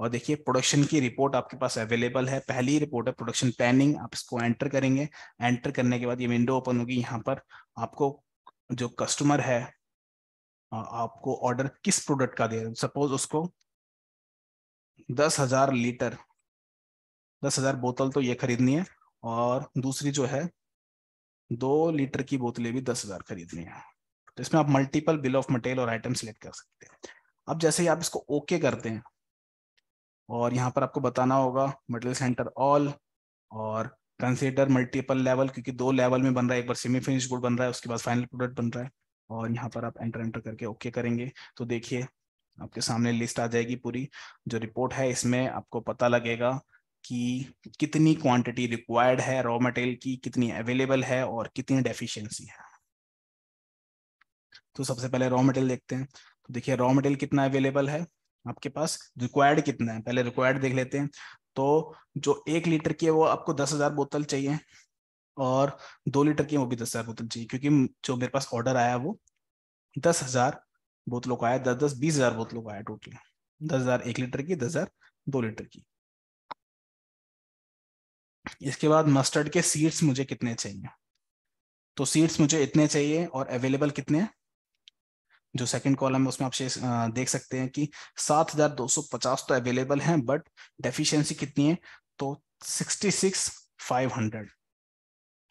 और देखिए प्रोडक्शन की रिपोर्ट आपके पास अवेलेबल है पहली रिपोर्ट है प्रोडक्शन प्लानिंग आप इसको एंटर करेंगे एंटर करने के बाद ये विंडो ओपन होगी यहाँ पर आपको जो कस्टमर है आपको ऑर्डर किस प्रोडक्ट का दे रहे सपोज उसको दस हजार लीटर दस हजार बोतल तो ये खरीदनी है और दूसरी जो है दो लीटर की बोतलें भी दस हजार खरीदनी है तो इसमें आप मल्टीपल बिल ऑफ मटेरियल और आइटम सिलेक्ट कर सकते हैं अब जैसे ही आप इसको ओके okay करते हैं और यहाँ पर आपको बताना होगा मटेरियल सेंटर ऑल और कंसिडर मल्टीपल लेवल क्योंकि दो लेवल में बन रहा है एक बार सेमी फिनिश गुड बन रहा है उसके बाद फाइनल प्रोडक्ट बन रहा है और यहाँ पर आप एंटर एंटर करके ओके okay करेंगे तो देखिए आपके सामने लिस्ट आ जाएगी पूरी जो रिपोर्ट है इसमें आपको पता लगेगा कि कितनी क्वांटिटी रिक्वायर्ड है रॉ मटेरियल की कितनी अवेलेबल है और कितनी डेफिशिएंसी है तो सबसे पहले रॉ मटेरियल देखते हैं तो देखिए रॉ मटेरियल कितना अवेलेबल है आपके पास रिक्वायर्ड कितना है पहले रिक्वायर्ड देख लेते हैं तो जो एक लीटर की है वो आपको दस हजार बोतल चाहिए और दो लीटर की वो भी दस हजार बोतल चाहिए क्योंकि जो मेरे पास ऑर्डर आया वो दस हजार बोतलों का आया दस दस बीस हजार बोतलों का आया टोटल दस हजार एक लीटर की दस हजार दो लीटर की इसके बाद मस्टर्ड के सीड्स मुझे कितने चाहिए तो सीड्स मुझे इतने चाहिए और अवेलेबल कितने हैं जो सेकंड कॉलम है उसमें आप देख सकते हैं कि 7,250 तो अवेलेबल हैं बट डेफिशिएंसी कितनी है तो 66,500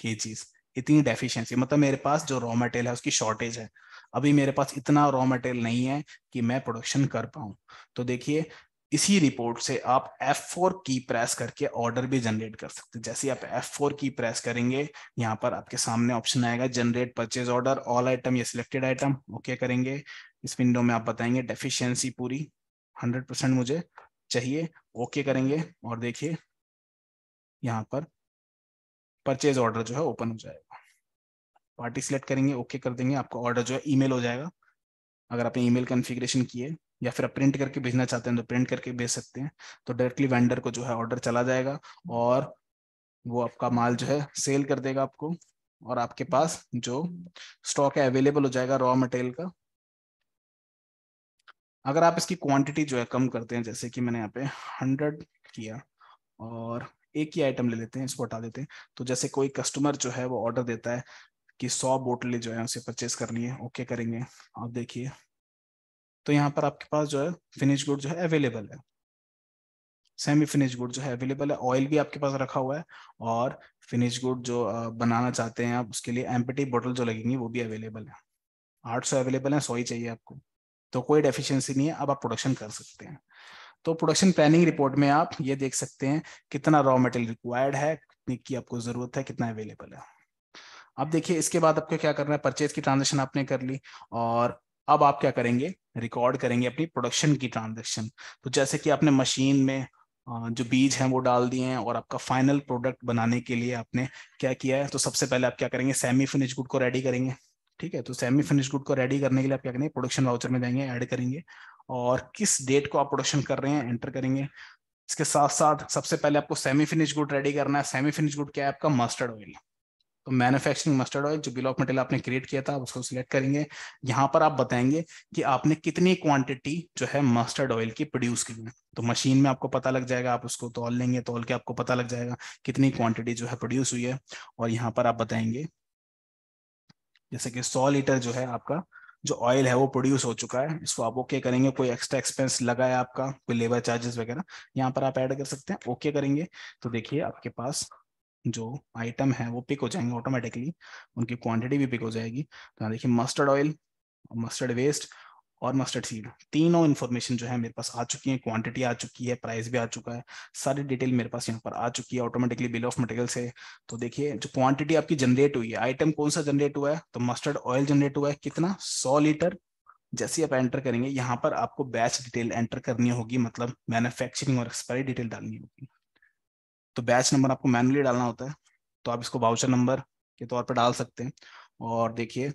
चीज इतनी डेफिशिएंसी मतलब मेरे पास जो रॉ मटेरियल है उसकी शॉर्टेज है अभी मेरे पास इतना रॉ मटेरियल नहीं है कि मैं प्रोडक्शन कर पाऊं तो देखिए इसी रिपोर्ट से आप F4 की प्रेस करके ऑर्डर भी जनरेट कर सकते हैं जैसे आप F4 की प्रेस करेंगे यहाँ पर आपके सामने ऑप्शन आएगा generate purchase order all item या सिलेक्टेड आइटम ओके करेंगे इस विंडो में आप बताएंगे डेफिशिएंसी पूरी 100 परसेंट मुझे चाहिए ओके करेंगे और देखिए यहाँ पर परचेज ऑर्डर जो है ओपन हो जाएगा पार्टी सिलेक्ट करेंगे ओके कर देंगे आपका ऑर्डर जो है ईमेल हो जाएगा अगर आपने ईमेल कॉन्फ़िगरेशन किए या फिर आप प्रिंट करके भेजना चाहते हैं तो प्रिंट करके भेज सकते हैं तो डायरेक्टली वेंडर को जो है ऑर्डर चला जाएगा और वो आपका माल जो है सेल कर देगा आपको और आपके पास जो स्टॉक है अवेलेबल हो जाएगा रॉ मटेरियल का अगर आप इसकी क्वांटिटी जो है कम करते हैं जैसे कि मैंने यहाँ पे हंड्रेड किया और एक ही आइटम ले लेते हैं इसको हटा देते हैं तो जैसे कोई कस्टमर जो है वो ऑर्डर देता है कि सौ बोटलें जो है उसे परचेस करनी है ओके करेंगे आप देखिए तो यहाँ पर आपके पास जो है फिनिश गुड जो है अवेलेबल है सेमी फिनिश गुड जो है अवेलेबल है ऑयल भी आपके पास रखा हुआ है और फिनिश गुड जो बनाना चाहते हैं आप उसके लिए एम्पटी बोटल जो लगेंगी वो भी अवेलेबल है आठ सौ अवेलेबल है सौ ही चाहिए आपको तो कोई डेफिशिएंसी नहीं है अब आप प्रोडक्शन कर सकते हैं तो प्रोडक्शन प्लानिंग रिपोर्ट में आप ये देख सकते हैं कितना रॉ मटेरियल रिक्वायर्ड है कितनी की आपको जरूरत है कितना अवेलेबल है अब देखिए इसके बाद आपको क्या करना है परचेज की ट्रांजेक्शन आपने कर ली और अब आप क्या करेंगे रिकॉर्ड करेंगे अपनी प्रोडक्शन की ट्रांजेक्शन तो जैसे कि आपने मशीन में जो बीज हैं वो डाल दिए हैं और आपका फाइनल प्रोडक्ट बनाने के लिए आपने क्या किया है तो सबसे पहले आप क्या करेंगे सेमी फिनिश गुड को रेडी करेंगे ठीक है तो सेमी फिनिश गुड को रेडी करने के लिए आप क्या करेंगे प्रोडक्शन वाउचर में जाएंगे ऐड करेंगे और किस डेट को आप प्रोडक्शन कर रहे हैं एंटर करेंगे इसके साथ साथ सबसे पहले आपको सेमी फिनिश गुड रेडी करना है सेमी फिनिश गुड क्या है आपका मस्टर्ड ऑयल तो मैन्युफैक्चरिंग मस्टर्ड ऑयल जो बिल ऑफ मटेरियल आपने क्रिएट किया था उसको सिलेक्ट करेंगे यहाँ पर आप बताएंगे कि आपने कितनी क्वांटिटी जो है मस्टर्ड ऑयल की प्रोड्यूस की है तो मशीन में आपको पता लग जाएगा आप उसको तोल लेंगे तोल के आपको पता लग जाएगा कितनी क्वांटिटी जो है प्रोड्यूस हुई है और यहाँ पर आप बताएंगे जैसे कि सौ लीटर जो है आपका जो ऑयल है वो प्रोड्यूस हो चुका है इसको आप ओके करेंगे कोई एक्स्ट्रा एक्सपेंस लगा है आपका कोई लेबर चार्जेस वगैरह यहाँ पर आप ऐड कर सकते हैं ओके करेंगे तो देखिए आपके पास जो आइटम है वो पिक हो जाएंगे ऑटोमेटिकली उनकी क्वांटिटी भी पिक हो जाएगी तो यहाँ देखिए मस्टर्ड ऑयल मस्टर्ड वेस्ट और मस्टर्ड सीड तीनों इन्फॉर्मेशन जो है मेरे पास आ चुकी है क्वांटिटी आ चुकी है प्राइस भी आ चुका है सारी डिटेल मेरे पास यहाँ पर आ चुकी है ऑटोमेटिकली बिल ऑफ मटेरियल से तो देखिए जो क्वांटिटी आपकी जनरेट हुई है आइटम कौन सा जनरेट हुआ है तो मस्टर्ड ऑयल जनरेट हुआ है कितना सौ लीटर जैसे आप एंटर करेंगे यहाँ पर आपको बैच डिटेल एंटर करनी होगी मतलब मैन्युफैक्चरिंग और एक्सपायरी डिटेल डालनी होगी तो बैच नंबर आपको मैनुअली डालना होता है तो आप इसको बाउचर नंबर के तौर पर डाल सकते हैं और देखिए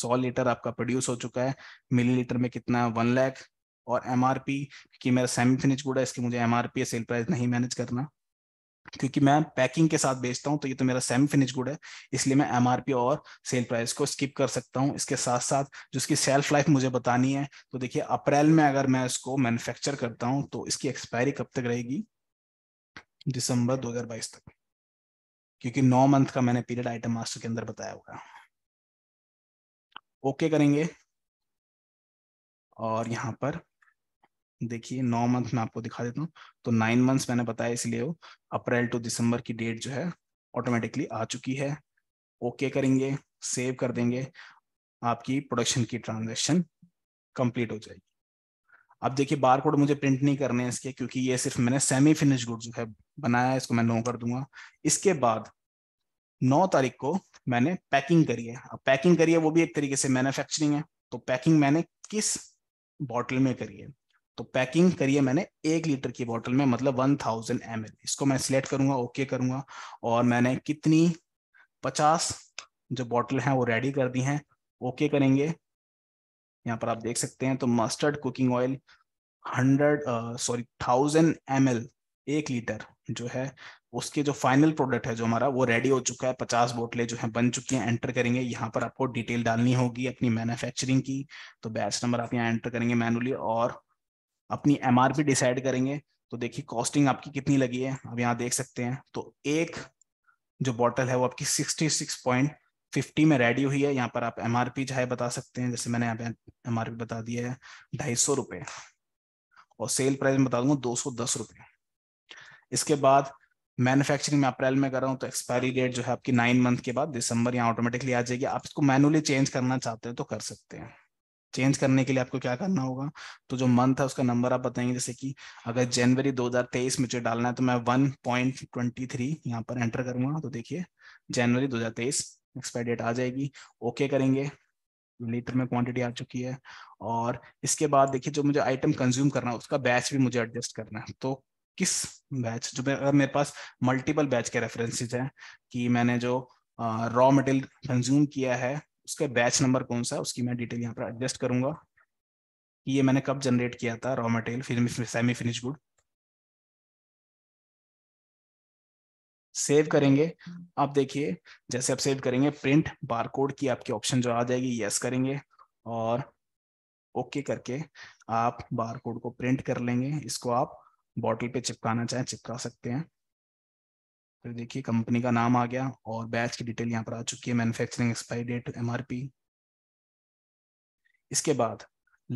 सौ लीटर आपका प्रोड्यूस हो चुका है मिली लीटर में कितना वन लैख और एम आर पी क्योंकि मेरा सेमी फिनिश गुड है इसलिए मुझे M R P sale price नहीं मैनेज करना क्योंकि मैं पैकिंग के साथ बेचता हूं तो ये तो मेरा सेमी फिनिश गुड है इसलिए मैं एम आर पी और सेल प्राइस को स्किप कर सकता हूं इसके साथ साथ जो इसकी सेल्फ लाइफ मुझे बतानी है तो देखिए अप्रैल में अगर मैं इसको मैन्युफैक्चर करता हूं तो इसकी एक्सपायरी कब तक रहेगी दिसंबर 2022 तक क्योंकि नौ मंथ का मैंने पीरियड आइटम मास्टर के अंदर बताया होगा ओके करेंगे और यहाँ पर देखिए नौ मंथ में आपको दिखा देता हूँ तो नाइन मंथ्स मैंने बताया इसलिए अप्रैल टू दिसंबर की डेट जो है ऑटोमेटिकली आ चुकी है ओके करेंगे सेव कर देंगे आपकी प्रोडक्शन की ट्रांजेक्शन कंप्लीट हो जाएगी अब देखिए बार कोड मुझे प्रिंट नहीं करने हैं इसके क्योंकि ये सिर्फ मैंने सेमी फिनिश गुड जो है बनाया है इसको मैं नो कर दूंगा इसके बाद नौ तारीख को मैंने पैकिंग करी है अब पैकिंग करी है वो भी एक तरीके से मैन्युफैक्चरिंग है तो पैकिंग मैंने किस बॉटल में करी है तो पैकिंग करी है मैंने एक लीटर की बॉटल में मतलब वन थाउजेंड एम इसको मैं सिलेक्ट करूंगा ओके करूंगा और मैंने कितनी पचास जो बॉटल है वो रेडी कर दी है ओके करेंगे यहाँ पर आप देख सकते हैं तो mustard cooking oil hundred sorry thousand M L एक लीटर जो है उसके जो फाइनल प्रोडक्ट है जो हमारा वो रेडी हो चुका है पचास बोटलें जो है बन चुकी हैं एंटर करेंगे यहाँ पर आपको डिटेल डालनी होगी अपनी मैन्युफैक्चरिंग की तो बैच नंबर आप यहाँ एंटर करेंगे मैनुअली और अपनी एम डिसाइड करेंगे तो देखिए कॉस्टिंग आपकी कितनी लगी है आप यहाँ देख सकते हैं तो एक जो बॉटल है वो आपकी सिक्सटी सिक्स पॉइंट फिफ्टी में रेडी हुई है यहाँ पर आप एम चाहे बता सकते हैं जैसे मैंने यहाँ पे एम बता दिया है ढाई सौ रुपए और सेल प्राइस में बता दूंगा दो सौ दस रुपए इसके बाद मैन्युफैक्चरिंग में अप्रैल में कर रहा हूँ तो एक्सपायरी डेट जो है आपकी नाइन मंथ के बाद दिसंबर यहाँ ऑटोमेटिकली आ जाएगी आप इसको मैनुअली चेंज करना चाहते हो तो कर सकते हैं चेंज करने के लिए आपको क्या करना होगा तो जो मंथ है उसका नंबर आप बताएंगे जैसे कि अगर जनवरी 2023 में मुझे डालना है तो मैं 1.23 पॉइंट यहाँ पर एंटर करूंगा तो देखिए जनवरी 2023 एक्सपायर डेट आ जाएगी ओके okay करेंगे लीटर में क्वांटिटी आ चुकी है और इसके बाद देखिए जो मुझे आइटम कंज्यूम करना है उसका बैच भी मुझे एडजस्ट करना है तो किस बैच जो अगर मेरे पास मल्टीपल बैच के रेफरेंसेज हैं कि मैंने जो रॉ मटेरियल कंज्यूम किया है उसका बैच नंबर कौन सा है उसकी मैं डिटेल यहाँ पर एडजस्ट करूंगा कि ये मैंने कब जनरेट किया था रॉ मटेरियल फिर सेमी फिनिश गुड सेव करेंगे हम्म। आप देखिए जैसे आप सेव करेंगे प्रिंट बारकोड की आपकी ऑप्शन जो आ जाएगी यस करेंगे और ओके करके आप बारकोड को प्रिंट कर लेंगे इसको आप बॉटल पे चिपकाना चाहें चिपका सकते हैं फिर देखिए कंपनी का नाम आ गया और बैच की डिटेल यहाँ पर आ चुकी है मैन्युफैक्चरिंग एक्सपायरी डेट एमआरपी इसके बाद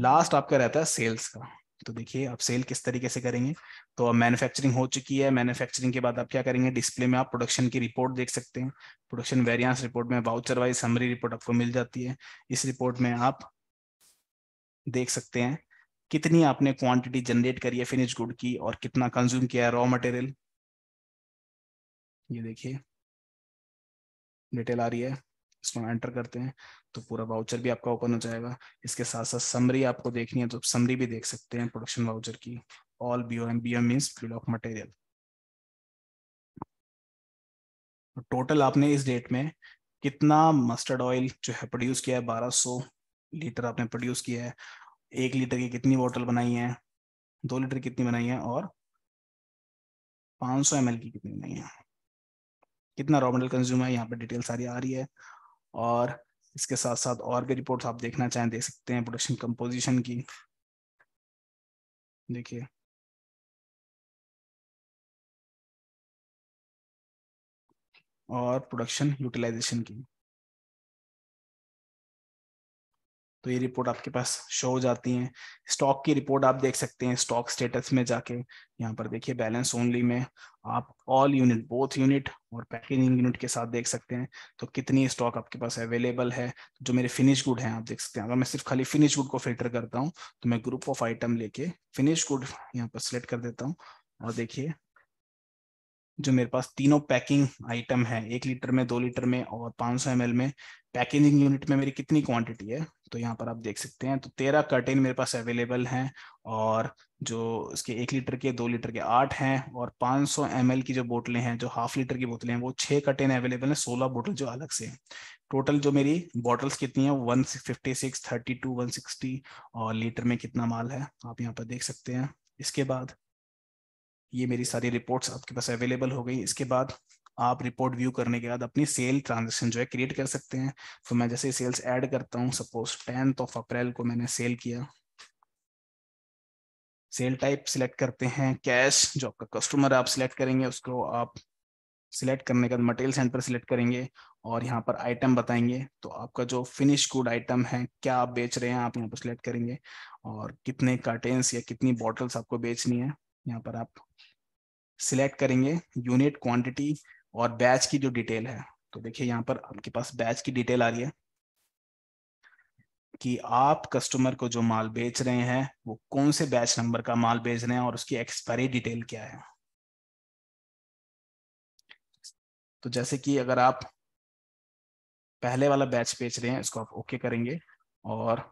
लास्ट आपका रहता है सेल्स का तो देखिए आप सेल किस तरीके से करेंगे तो अब मैन्युफैक्चरिंग हो चुकी है मैन्युफैक्चरिंग के बाद आप क्या करेंगे डिस्प्ले में आप प्रोडक्शन की रिपोर्ट देख सकते हैं प्रोडक्शन वेरियंस रिपोर्ट में वाउचर वाइज समरी रिपोर्ट आपको मिल जाती है इस रिपोर्ट में आप देख सकते हैं कितनी आपने क्वांटिटी जनरेट करी है फिनिश गुड की और कितना कंज्यूम किया है रॉ मटेरियल ये देखिए डिटेल आ रही है इसको एंटर करते हैं तो पूरा वाउचर भी आपका ओपन हो जाएगा इसके साथ साथ समरी आपको देखनी है तो समरी भी देख सकते हैं प्रोडक्शन वाउचर की all B O M B M bill of material total आपने इस डेट में कितना मस्टर्ड ऑयल जो है प्रोड्यूस किया है 1200 लीटर आपने प्रोड्यूस किया है एक लीटर की कितनी बोतल बनाई है दो लीटर कितनी बनाई है और 500 सौ की कितनी बनाई है कितना रॉ मटेरियल कंज्यूम है यहाँ पे डिटेल सारी आ रही है और इसके साथ साथ और भी रिपोर्ट्स आप देखना चाहें देख सकते हैं प्रोडक्शन कंपोजिशन की देखिए और प्रोडक्शन यूटिलाइजेशन की तो ये रिपोर्ट आपके पास शो हो जाती है स्टॉक की रिपोर्ट आप देख सकते हैं स्टॉक स्टेटस में जाके यहाँ पर देखिए बैलेंस ओनली में आप ऑल यूनिट बोथ यूनिट और पैकेजिंग यूनिट के साथ देख सकते हैं तो कितनी स्टॉक आपके पास अवेलेबल है जो मेरे फिनिश गुड हैं आप देख सकते हैं अगर मैं सिर्फ खाली फिनिश गुड को फिल्टर करता हूँ तो मैं ग्रुप ऑफ आइटम लेके फिनिश गुड यहाँ पर सिलेक्ट कर देता हूँ और देखिए जो मेरे पास तीनों पैकिंग आइटम है एक लीटर में दो लीटर में और 500 सौ में पैकेजिंग यूनिट में मेरी कितनी क्वांटिटी है तो यहाँ पर आप देख सकते हैं तो तेरह कर्टेन मेरे पास अवेलेबल हैं और जो इसके एक लीटर के दो लीटर के आठ हैं और 500 सौ की जो बोतलें हैं जो हाफ लीटर की बोतलें हैं वो छह कर्टेन अवेलेबल है सोलह बोतल जो अलग से हैं टोटल जो मेरी बॉटल्स कितनी है one fifty six thirty two one sixty और लीटर में कितना माल है आप यहाँ पर देख सकते हैं इसके बाद ये मेरी सारी रिपोर्ट्स आपके पास अवेलेबल हो गई इसके बाद आप रिपोर्ट व्यू करने के बाद अपनी सेल ट्रांजेक्शन जो है क्रिएट कर सकते हैं तो मैं जैसे सेल्स एड करता हूँ सपोज टेंथ ऑफ अप्रैल को मैंने सेल किया सेल टाइप सिलेक्ट करते हैं कैश जो आपका कस्टमर आप सिलेक्ट करेंगे उसको आप सिलेक्ट करने के बाद मटेरियल सेंटर सिलेक्ट करेंगे और यहाँ पर आइटम बताएंगे तो आपका जो फिनिश गुड आइटम है क्या आप बेच रहे हैं आप यहाँ पर सिलेक्ट करेंगे और कितने कार्टेंस या कितनी बॉटल्स आपको बेचनी है यहाँ पर आप सिलेक्ट करेंगे यूनिट क्वांटिटी और बैच की जो डिटेल है तो देखिए यहाँ पर आपके पास बैच की डिटेल आ रही है कि आप कस्टमर को जो माल बेच रहे हैं वो कौन से बैच नंबर का माल बेच रहे हैं और उसकी एक्सपायरी डिटेल क्या है तो जैसे कि अगर आप पहले वाला बैच बेच रहे हैं इसको आप ओके करेंगे और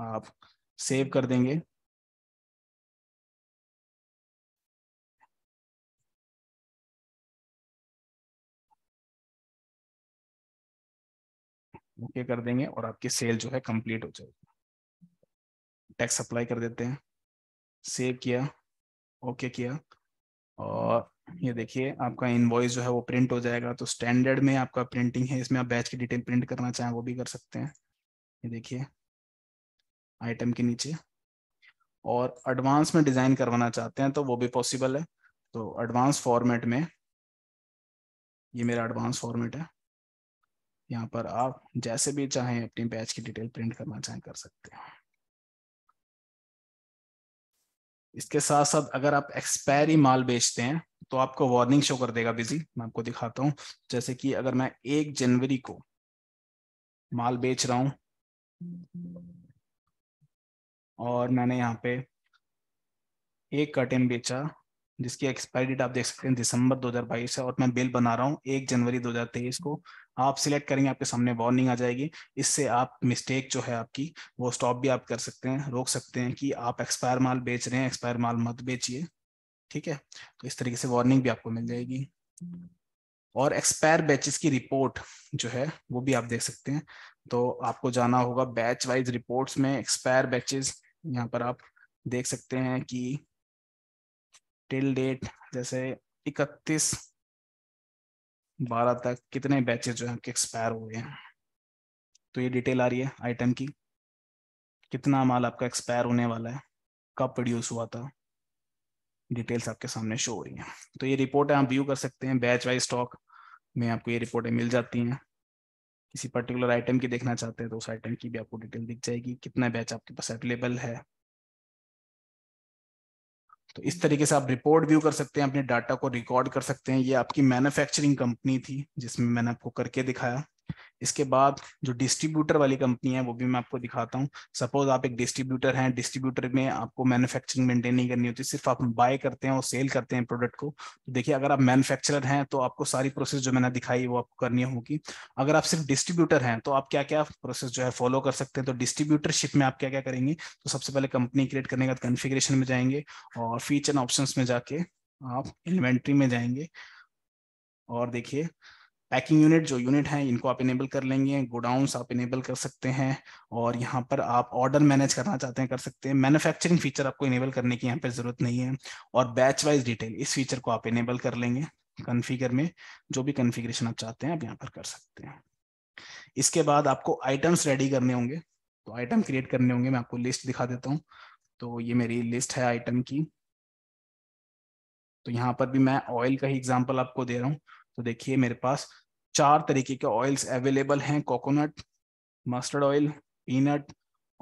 आप सेव कर देंगे ओके कर देंगे और आपकी सेल जो है कंप्लीट हो जाएगी टैक्स अप्लाई कर देते हैं सेव किया ओके किया और ये देखिए आपका इनवॉइस जो है वो प्रिंट हो जाएगा तो स्टैंडर्ड में आपका प्रिंटिंग है इसमें आप बैच की डिटेल प्रिंट करना चाहें वो भी कर सकते हैं ये देखिए आइटम के नीचे और एडवांस में डिज़ाइन करवाना चाहते हैं तो वो भी पॉसिबल है तो एडवांस फॉर्मेट में ये मेरा एडवांस फॉर्मेट है यहाँ पर आप जैसे भी चाहें अपने बैच की डिटेल प्रिंट करना चाहें कर सकते हैं इसके साथ साथ अगर आप एक्सपायरी माल बेचते हैं तो आपको वार्निंग शो कर देगा बिजी मैं आपको दिखाता हूं जैसे कि अगर मैं एक जनवरी को माल बेच रहा हूं और मैंने यहाँ पे एक कर्टन बेचा जिसकी एक्सपायरी डेट आप देख सकते हैं दिसंबर 2022 है और मैं बिल बना रहा हूँ एक जनवरी 2023 को आप सिलेक्ट करेंगे आपके सामने वार्निंग आ जाएगी इससे आप मिस्टेक जो है आपकी वो स्टॉप भी आप कर सकते हैं रोक सकते हैं कि आप एक्सपायर माल बेच रहे हैं एक्सपायर माल मत बेचिए ठीक है तो इस तरीके से वार्निंग भी आपको मिल जाएगी और एक्सपायर बैचेस की रिपोर्ट जो है वो भी आप देख सकते हैं तो आपको जाना होगा बैच वाइज रिपोर्ट्स में एक्सपायर बैचेस यहाँ पर आप देख सकते हैं कि टिल डेट जैसे इकतीस बारह तक कितने बैचेज जो है आपके एक्सपायर हुए हैं तो ये डिटेल आ रही है आइटम की कितना माल आपका एक्सपायर होने वाला है कब प्रोड्यूस हुआ था डिटेल्स आपके सामने शो हो रही हैं तो ये रिपोर्ट आप व्यू कर सकते हैं बैच वाइज स्टॉक में आपको ये रिपोर्टें मिल जाती हैं किसी पर्टिकुलर आइटम की देखना चाहते हैं तो उस आइटम की भी आपको डिटेल दिख जाएगी कितना बैच आपके पास अवेलेबल है तो इस तरीके से आप रिपोर्ट व्यू कर सकते हैं अपने डाटा को रिकॉर्ड कर सकते हैं ये आपकी मैन्युफैक्चरिंग कंपनी थी जिसमें मैंने आपको करके दिखाया इसके बाद जो डिस्ट्रीब्यूटर वाली कंपनी है वो भी मैं आपको दिखाता हूँ सपोज आप एक डिस्ट्रीब्यूटर हैं डिस्ट्रीब्यूटर में आपको मैन्युफैक्चरिंग मेंटेन नहीं करनी होती सिर्फ आप बाय करते हैं और सेल करते हैं प्रोडक्ट को तो देखिए अगर आप मैन्युफैक्चरर हैं तो आपको सारी प्रोसेस जो मैंने दिखाई वो आपको करनी होगी अगर आप सिर्फ डिस्ट्रीब्यूटर हैं तो आप क्या क्या प्रोसेस जो है फॉलो कर सकते हैं तो डिस्ट्रीब्यूटरशिप में आप क्या क्या करेंगे तो सबसे पहले कंपनी क्रिएट करने का कन्फिग्रेशन में जाएंगे और फीचर ऑप्शन में जाके आप इन्वेंट्री में जाएंगे और देखिए पैकिंग यूनिट जो यूनिट है इनको आप इनेबल कर लेंगे गोडाउन आप इनेबल कर सकते हैं और यहाँ पर आप ऑर्डर मैनेज करना चाहते हैं कर सकते हैं मैन्युफैक्चरिंग फीचर आपको इनेबल करने की यहाँ पे जरूरत नहीं है और बैच वाइज डिटेल इस फीचर को आप इनेबल कर लेंगे कन्फिगर में जो भी कन्फिग्रेशन आप चाहते हैं आप यहाँ पर कर सकते हैं इसके बाद आपको आइटम्स रेडी करने होंगे तो आइटम क्रिएट करने होंगे मैं आपको लिस्ट दिखा देता हूँ तो ये मेरी लिस्ट है आइटम की तो यहाँ पर भी मैं ऑयल का ही एग्जाम्पल आपको दे रहा हूँ तो देखिए मेरे पास चार तरीके के ऑयल्स अवेलेबल हैं कोकोनट मस्टर्ड ऑयल पीनट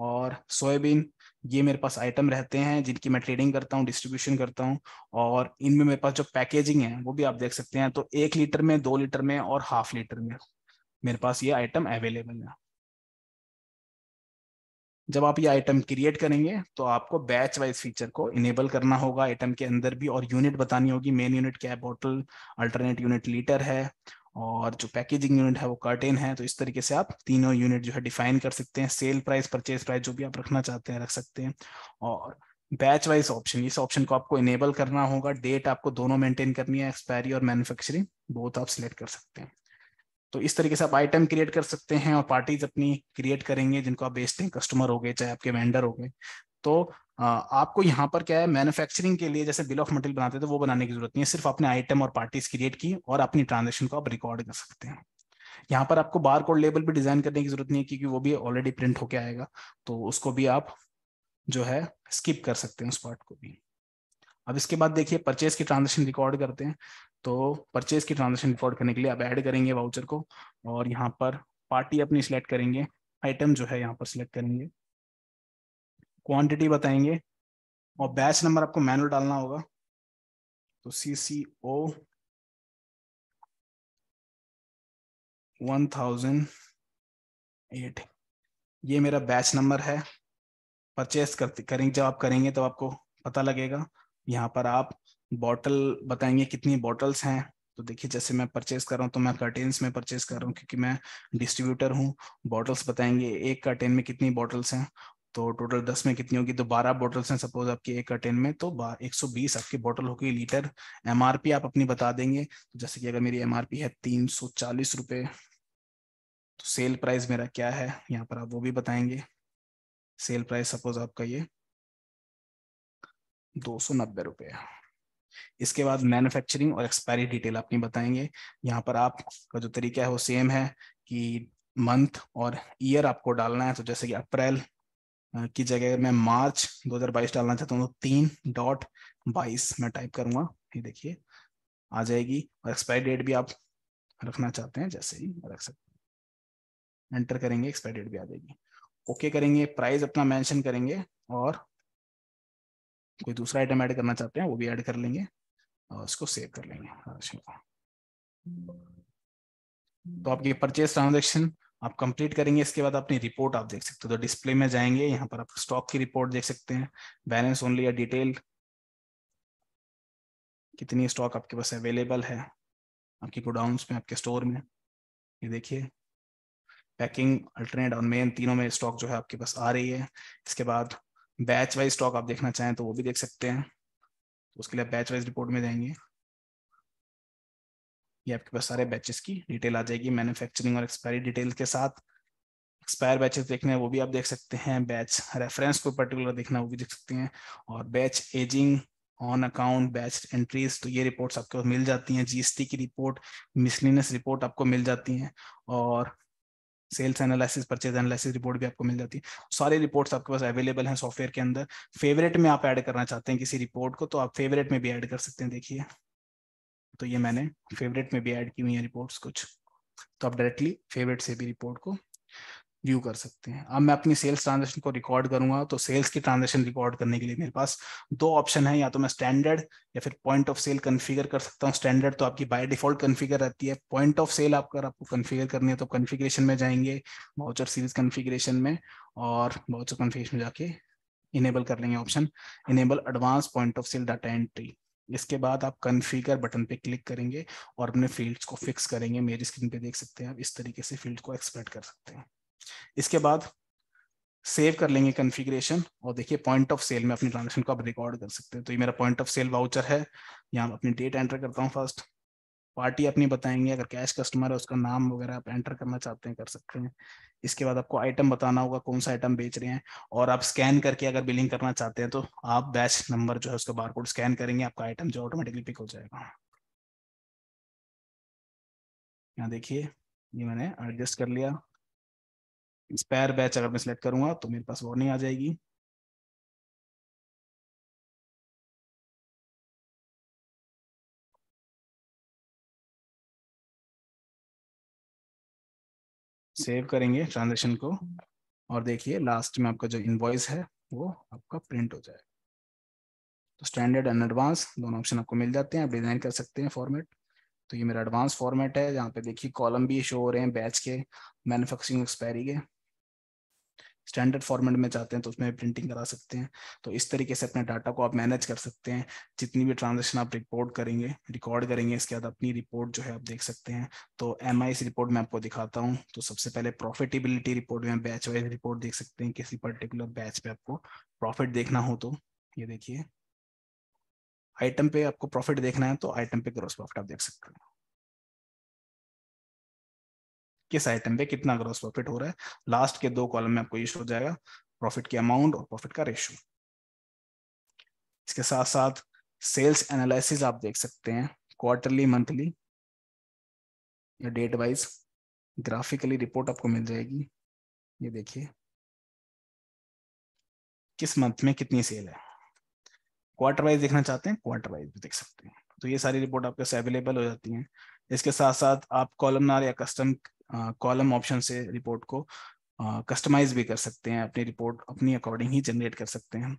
और सोयाबीन ये मेरे पास आइटम रहते हैं जिनकी मैं ट्रेडिंग करता हूँ डिस्ट्रीब्यूशन करता हूँ और इनमें मेरे पास जो पैकेजिंग है वो भी आप देख सकते हैं तो एक लीटर में दो लीटर में और हाफ लीटर में मेरे पास ये आइटम अवेलेबल है जब आप ये आइटम क्रिएट करेंगे तो आपको बैच वाइज फीचर को इनेबल करना होगा आइटम के अंदर भी और यूनिट बतानी होगी मेन यूनिट क्या है बॉटल अल्टरनेट यूनिट लीटर है और जो पैकेजिंग यूनिट है वो कर्टेन है तो इस तरीके से आप तीनों यूनिट जो है डिफाइन कर सकते हैं सेल प्राइस परचेज प्राइस जो भी आप रखना चाहते हैं रख सकते हैं और बैच वाइज ऑप्शन इस ऑप्शन को आपको इनेबल करना होगा डेट आपको दोनों मेंटेन करनी है एक्सपायरी और मैन्युफैक्चरिंग बोथ आप सिलेक्ट कर सकते हैं तो इस तरीके से आप आइटम क्रिएट कर सकते हैं और पार्टीज अपनी क्रिएट करेंगे जिनको आप बेचते हैं कस्टमर हो गए चाहे आपके वेंडर हो गए तो आपको यहाँ पर क्या है मैन्युफैक्चरिंग के लिए जैसे बिल ऑफ मटेरियल बनाते थे तो वो बनाने की जरूरत नहीं है सिर्फ अपने आइटम और पार्टीज क्रिएट की और अपनी ट्रांजेक्शन को आप रिकॉर्ड कर सकते हैं यहाँ पर आपको बार कोड लेबल भी डिजाइन करने की जरूरत नहीं है क्योंकि वो भी ऑलरेडी प्रिंट होके आएगा तो उसको भी आप जो है स्किप कर सकते हैं उस पार्ट को भी अब इसके बाद देखिए परचेज की ट्रांजेक्शन रिकॉर्ड करते हैं तो परचेज की ट्रांजेक्शन रिकॉर्ड करने के लिए आप ऐड करेंगे वाउचर को और यहाँ पर पार्टी अपनी सिलेक्ट करेंगे आइटम जो है यहाँ पर सिलेक्ट करेंगे क्वांटिटी बताएंगे और बैच नंबर आपको मैनुअल डालना होगा तो C C O one thousand eight ये मेरा बैच नंबर है परचेस करते करेंगे जब आप करेंगे तो आपको पता लगेगा यहाँ पर आप बॉटल बताएंगे कितनी बॉटल्स हैं तो देखिए जैसे मैं परचेस कर रहा हूँ तो मैं कर्टेन्स में परचेस कर रहा हूँ क्योंकि मैं डिस्ट्रीब्यूटर हूँ बॉटल्स बताएंगे एक कर्टेन में कितनी बॉटल्स हैं तो टोटल दस में कितनी होगी तो बारह बोटल हैं सपोज आपकी एक कर्टेन में तो एक सौ बीस आपकी बोटल होगी लीटर एमआरपी आप अपनी बता देंगे तो जैसे कि अगर मेरी एमआरपी है तीन सौ चालीस रुपये तो सेल प्राइस मेरा क्या है यहाँ पर आप वो भी बताएंगे सेल प्राइस सपोज आपका ये दो सौ नब्बे रुपये इसके बाद मैन्युफैक्चरिंग और एक्सपायरी डिटेल आपने बताएंगे यहाँ पर आपका जो तरीका है वो सेम है कि मंथ और ईयर आपको डालना है तो जैसे कि अप्रैल की जगह मैं मार्च 2022 डालना चाहता हूँ तो तीन डॉट बाईस मैं टाइप करूंगा ये देखिए आ जाएगी और एक्सपायरी डेट भी आप रखना चाहते हैं जैसे ही रख सकते एंटर करेंगे एक्सपायरी डेट भी आ जाएगी ओके करेंगे प्राइस अपना मेंशन करेंगे और कोई दूसरा आइटम ऐड करना चाहते हैं वो भी ऐड कर लेंगे और उसको सेव कर लेंगे अच्छा। तो आपकी परचेज ट्रांजेक्शन आप कंप्लीट करेंगे इसके बाद अपनी रिपोर्ट आप देख सकते हो तो डिस्प्ले में जाएंगे यहाँ पर आप स्टॉक की रिपोर्ट देख सकते हैं बैलेंस ओनली या डिटेल कितनी स्टॉक आपके पास अवेलेबल है आपकी गोडाउन में आपके स्टोर में ये देखिए पैकिंग अल्टरनेट और मेन तीनों में स्टॉक जो है आपके पास आ रही है इसके बाद बैच वाइज स्टॉक आप देखना चाहें तो वो भी देख सकते हैं तो उसके लिए बैच वाइज रिपोर्ट में जाएंगे ये आपके पास सारे बैचेस की डिटेल आ जाएगी मैन्युफैक्चरिंग और एक्सपायरी डिटेल के साथ एक्सपायर बैचेस देखने हैं वो भी आप देख सकते हैं बैच रेफरेंस को पर्टिकुलर देखना वो भी देख सकते हैं और batch ageing on account batch entries तो ये रिपोर्ट्स आपको मिल जाती हैं जीएसटी की रिपोर्ट मिसलिनियस रिपोर्ट आपको मिल जाती हैं और sales analysis purchase analysis report भी आपको मिल जाती है सारी रिपोर्ट्स आपके पास अवेलेबल हैं सॉफ्टवेयर के अंदर फेवरेट में आप ऐड करना चाहते हैं किसी रिपोर्ट को तो आप फेवरेट में भी ऐड कर सकते हैं देखिए है। तो ये मैंने फेवरेट में भी ऐड की हुई है रिपोर्ट्स कुछ तो आप डायरेक्टली फेवरेट से भी रिपोर्ट को व्यू कर सकते हैं अब मैं अपनी सेल्स ट्रांजेक्शन को रिकॉर्ड करूंगा तो सेल्स की ट्रांजेक्शन रिकॉर्ड करने के लिए मेरे पास दो ऑप्शन है या तो मैं स्टैंडर्ड या फिर पॉइंट ऑफ सेल कन्फिगर कर सकता हूँ स्टैंडर्ड तो आपकी बाय डिफॉल्ट कन्फिगर रहती है पॉइंट ऑफ सेल आपका आपको कन्फिगर करनी है तो कन्फिग्रेशन में जाएंगे वाउचर सीरीज कन्फिग्रेशन में और वाउचर कन्फिग्रेशन में जाके इनेबल कर लेंगे option enable advance point of sale data entry इसके बाद आप कन्फिगर बटन पे क्लिक करेंगे और अपने फील्ड्स को फिक्स करेंगे मेरी स्क्रीन पे देख सकते हैं आप इस तरीके से फील्ड को एक्सपेंड कर सकते हैं इसके बाद सेव कर लेंगे कन्फिग्रेशन और देखिए पॉइंट ऑफ सेल में अपनी ट्रांजेक्शन को आप रिकॉर्ड कर सकते हैं तो ये मेरा पॉइंट ऑफ सेल वाउचर है यहाँ अपनी डेट एंटर करता हूँ फर्स्ट पार्टी अपनी बताएंगे अगर कैश कस्टमर है उसका नाम वगैरह आप एंटर करना चाहते हैं कर सकते हैं इसके बाद आपको आइटम बताना होगा कौन सा आइटम बेच रहे हैं और आप स्कैन करके अगर बिलिंग करना चाहते हैं तो आप बैच नंबर जो है उसका कोड स्कैन करेंगे आपका आइटम जो ऑटोमेटिकली पिक हो जाएगा यहाँ देखिए ये मैंने एडजस्ट कर लिया स्पेयर बैच अगर मैं सिलेक्ट करूंगा तो मेरे पास वार्निंग आ जाएगी सेव करेंगे ट्रांजेक्शन को और देखिए लास्ट में आपका जो इन्वॉइस है वो आपका प्रिंट हो जाएगा तो स्टैंडर्ड एंड एडवांस दोनों ऑप्शन आपको मिल जाते हैं आप डिजाइन कर सकते हैं फॉर्मेट तो ये मेरा एडवांस फॉर्मेट है जहाँ पे देखिए कॉलम भी शो हो रहे हैं बैच के मैन्युफैक्चरिंग एक्सपायरी के स्टैंडर्ड फॉर्मेट में चाहते हैं तो उसमें प्रिंटिंग करा सकते हैं तो इस तरीके से अपने डाटा को आप मैनेज कर सकते हैं जितनी भी ट्रांजेक्शन आप रिपोर्ट करेंगे रिकॉर्ड करेंगे इसके बाद अपनी रिपोर्ट जो है आप देख सकते हैं तो एम रिपोर्ट मैं आपको दिखाता हूँ तो सबसे पहले प्रॉफिटेबिलिटी रिपोर्ट में बैच वाइज रिपोर्ट देख सकते हैं किसी पर्टिकुलर बैच पे आपको प्रॉफिट देखना हो तो ये देखिए आइटम पे आपको प्रॉफिट देखना है तो आइटम पे ग्रोस प्रॉफिट आप देख सकते हैं किस आइटम पे कितना ग्रॉस प्रॉफिट हो रहा है लास्ट के दो कॉलम में आपको ये शो जाएगा प्रॉफिट की अमाउंट और प्रॉफिट का रेशियो इसके साथ साथ सेल्स एनालिसिस आप देख सकते हैं क्वार्टरली मंथली या डेट वाइज ग्राफिकली रिपोर्ट आपको मिल जाएगी ये देखिए किस मंथ में कितनी सेल है क्वार्टर वाइज देखना चाहते हैं क्वार्टर वाइज भी देख सकते हैं तो ये सारी रिपोर्ट आपके पास अवेलेबल हो जाती है इसके साथ साथ आप कॉलमनार या कस्टम कॉलम ऑप्शन से रिपोर्ट को कस्टमाइज भी कर सकते हैं अपनी रिपोर्ट अपनी अकॉर्डिंग ही जनरेट कर सकते हैं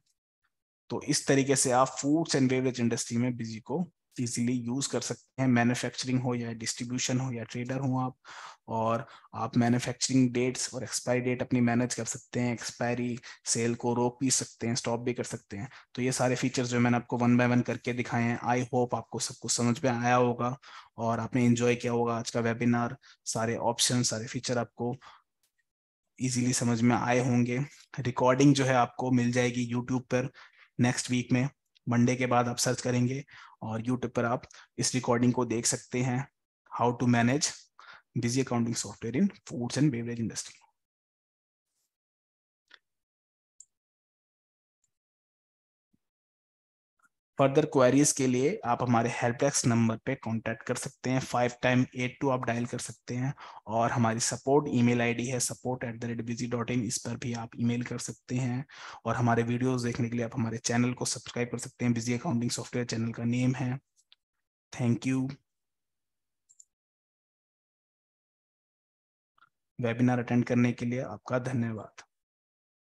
तो इस तरीके से आप फूड्स एंड बेवरेज इंडस्ट्री में बिजी को इजिली यूज कर सकते हैं मैन्युफैक्चरिंग हो या डिस्ट्रीब्यूशन हो या ट्रेडर हो आप और आप मैन्युफैक्चरिंग डेट्स और एक्सपायरी डेट अपनी मैनेज कर सकते हैं एक्सपायरी सेल को रोक भी सकते हैं स्टॉप भी कर सकते हैं तो ये सारे फीचर्स जो मैंने आपको वन बाय वन करके दिखाए हैं आई होप आपको सब कुछ समझ में आया होगा और आपने इंजॉय किया होगा आज का वेबिनार सारे ऑप्शन सारे फीचर आपको इजीली समझ में आए होंगे रिकॉर्डिंग जो है आपको मिल जाएगी यूट्यूब पर नेक्स्ट वीक में मंडे के बाद आप सर्च करेंगे और यूट्यूब पर आप इस रिकॉर्डिंग को देख सकते हैं how to manage Busy accounting software in foods and beverage industry further queries के लिए आप हमारे हेल्प डेस्क नंबर पे कांटेक्ट कर सकते हैं फाइव टाइम एट टू आप डायल कर सकते हैं और हमारी सपोर्ट ईमेल आईडी है support at the rate Busy dot in इस पर भी आप ईमेल कर सकते हैं और हमारे वीडियोस देखने के लिए आप हमारे चैनल को सब्सक्राइब कर सकते हैं बिजी अकाउंटिंग सॉफ्टवेयर चैनल का नेम है थैंक यू वेबिनार अटेंड करने के लिए आपका धन्यवाद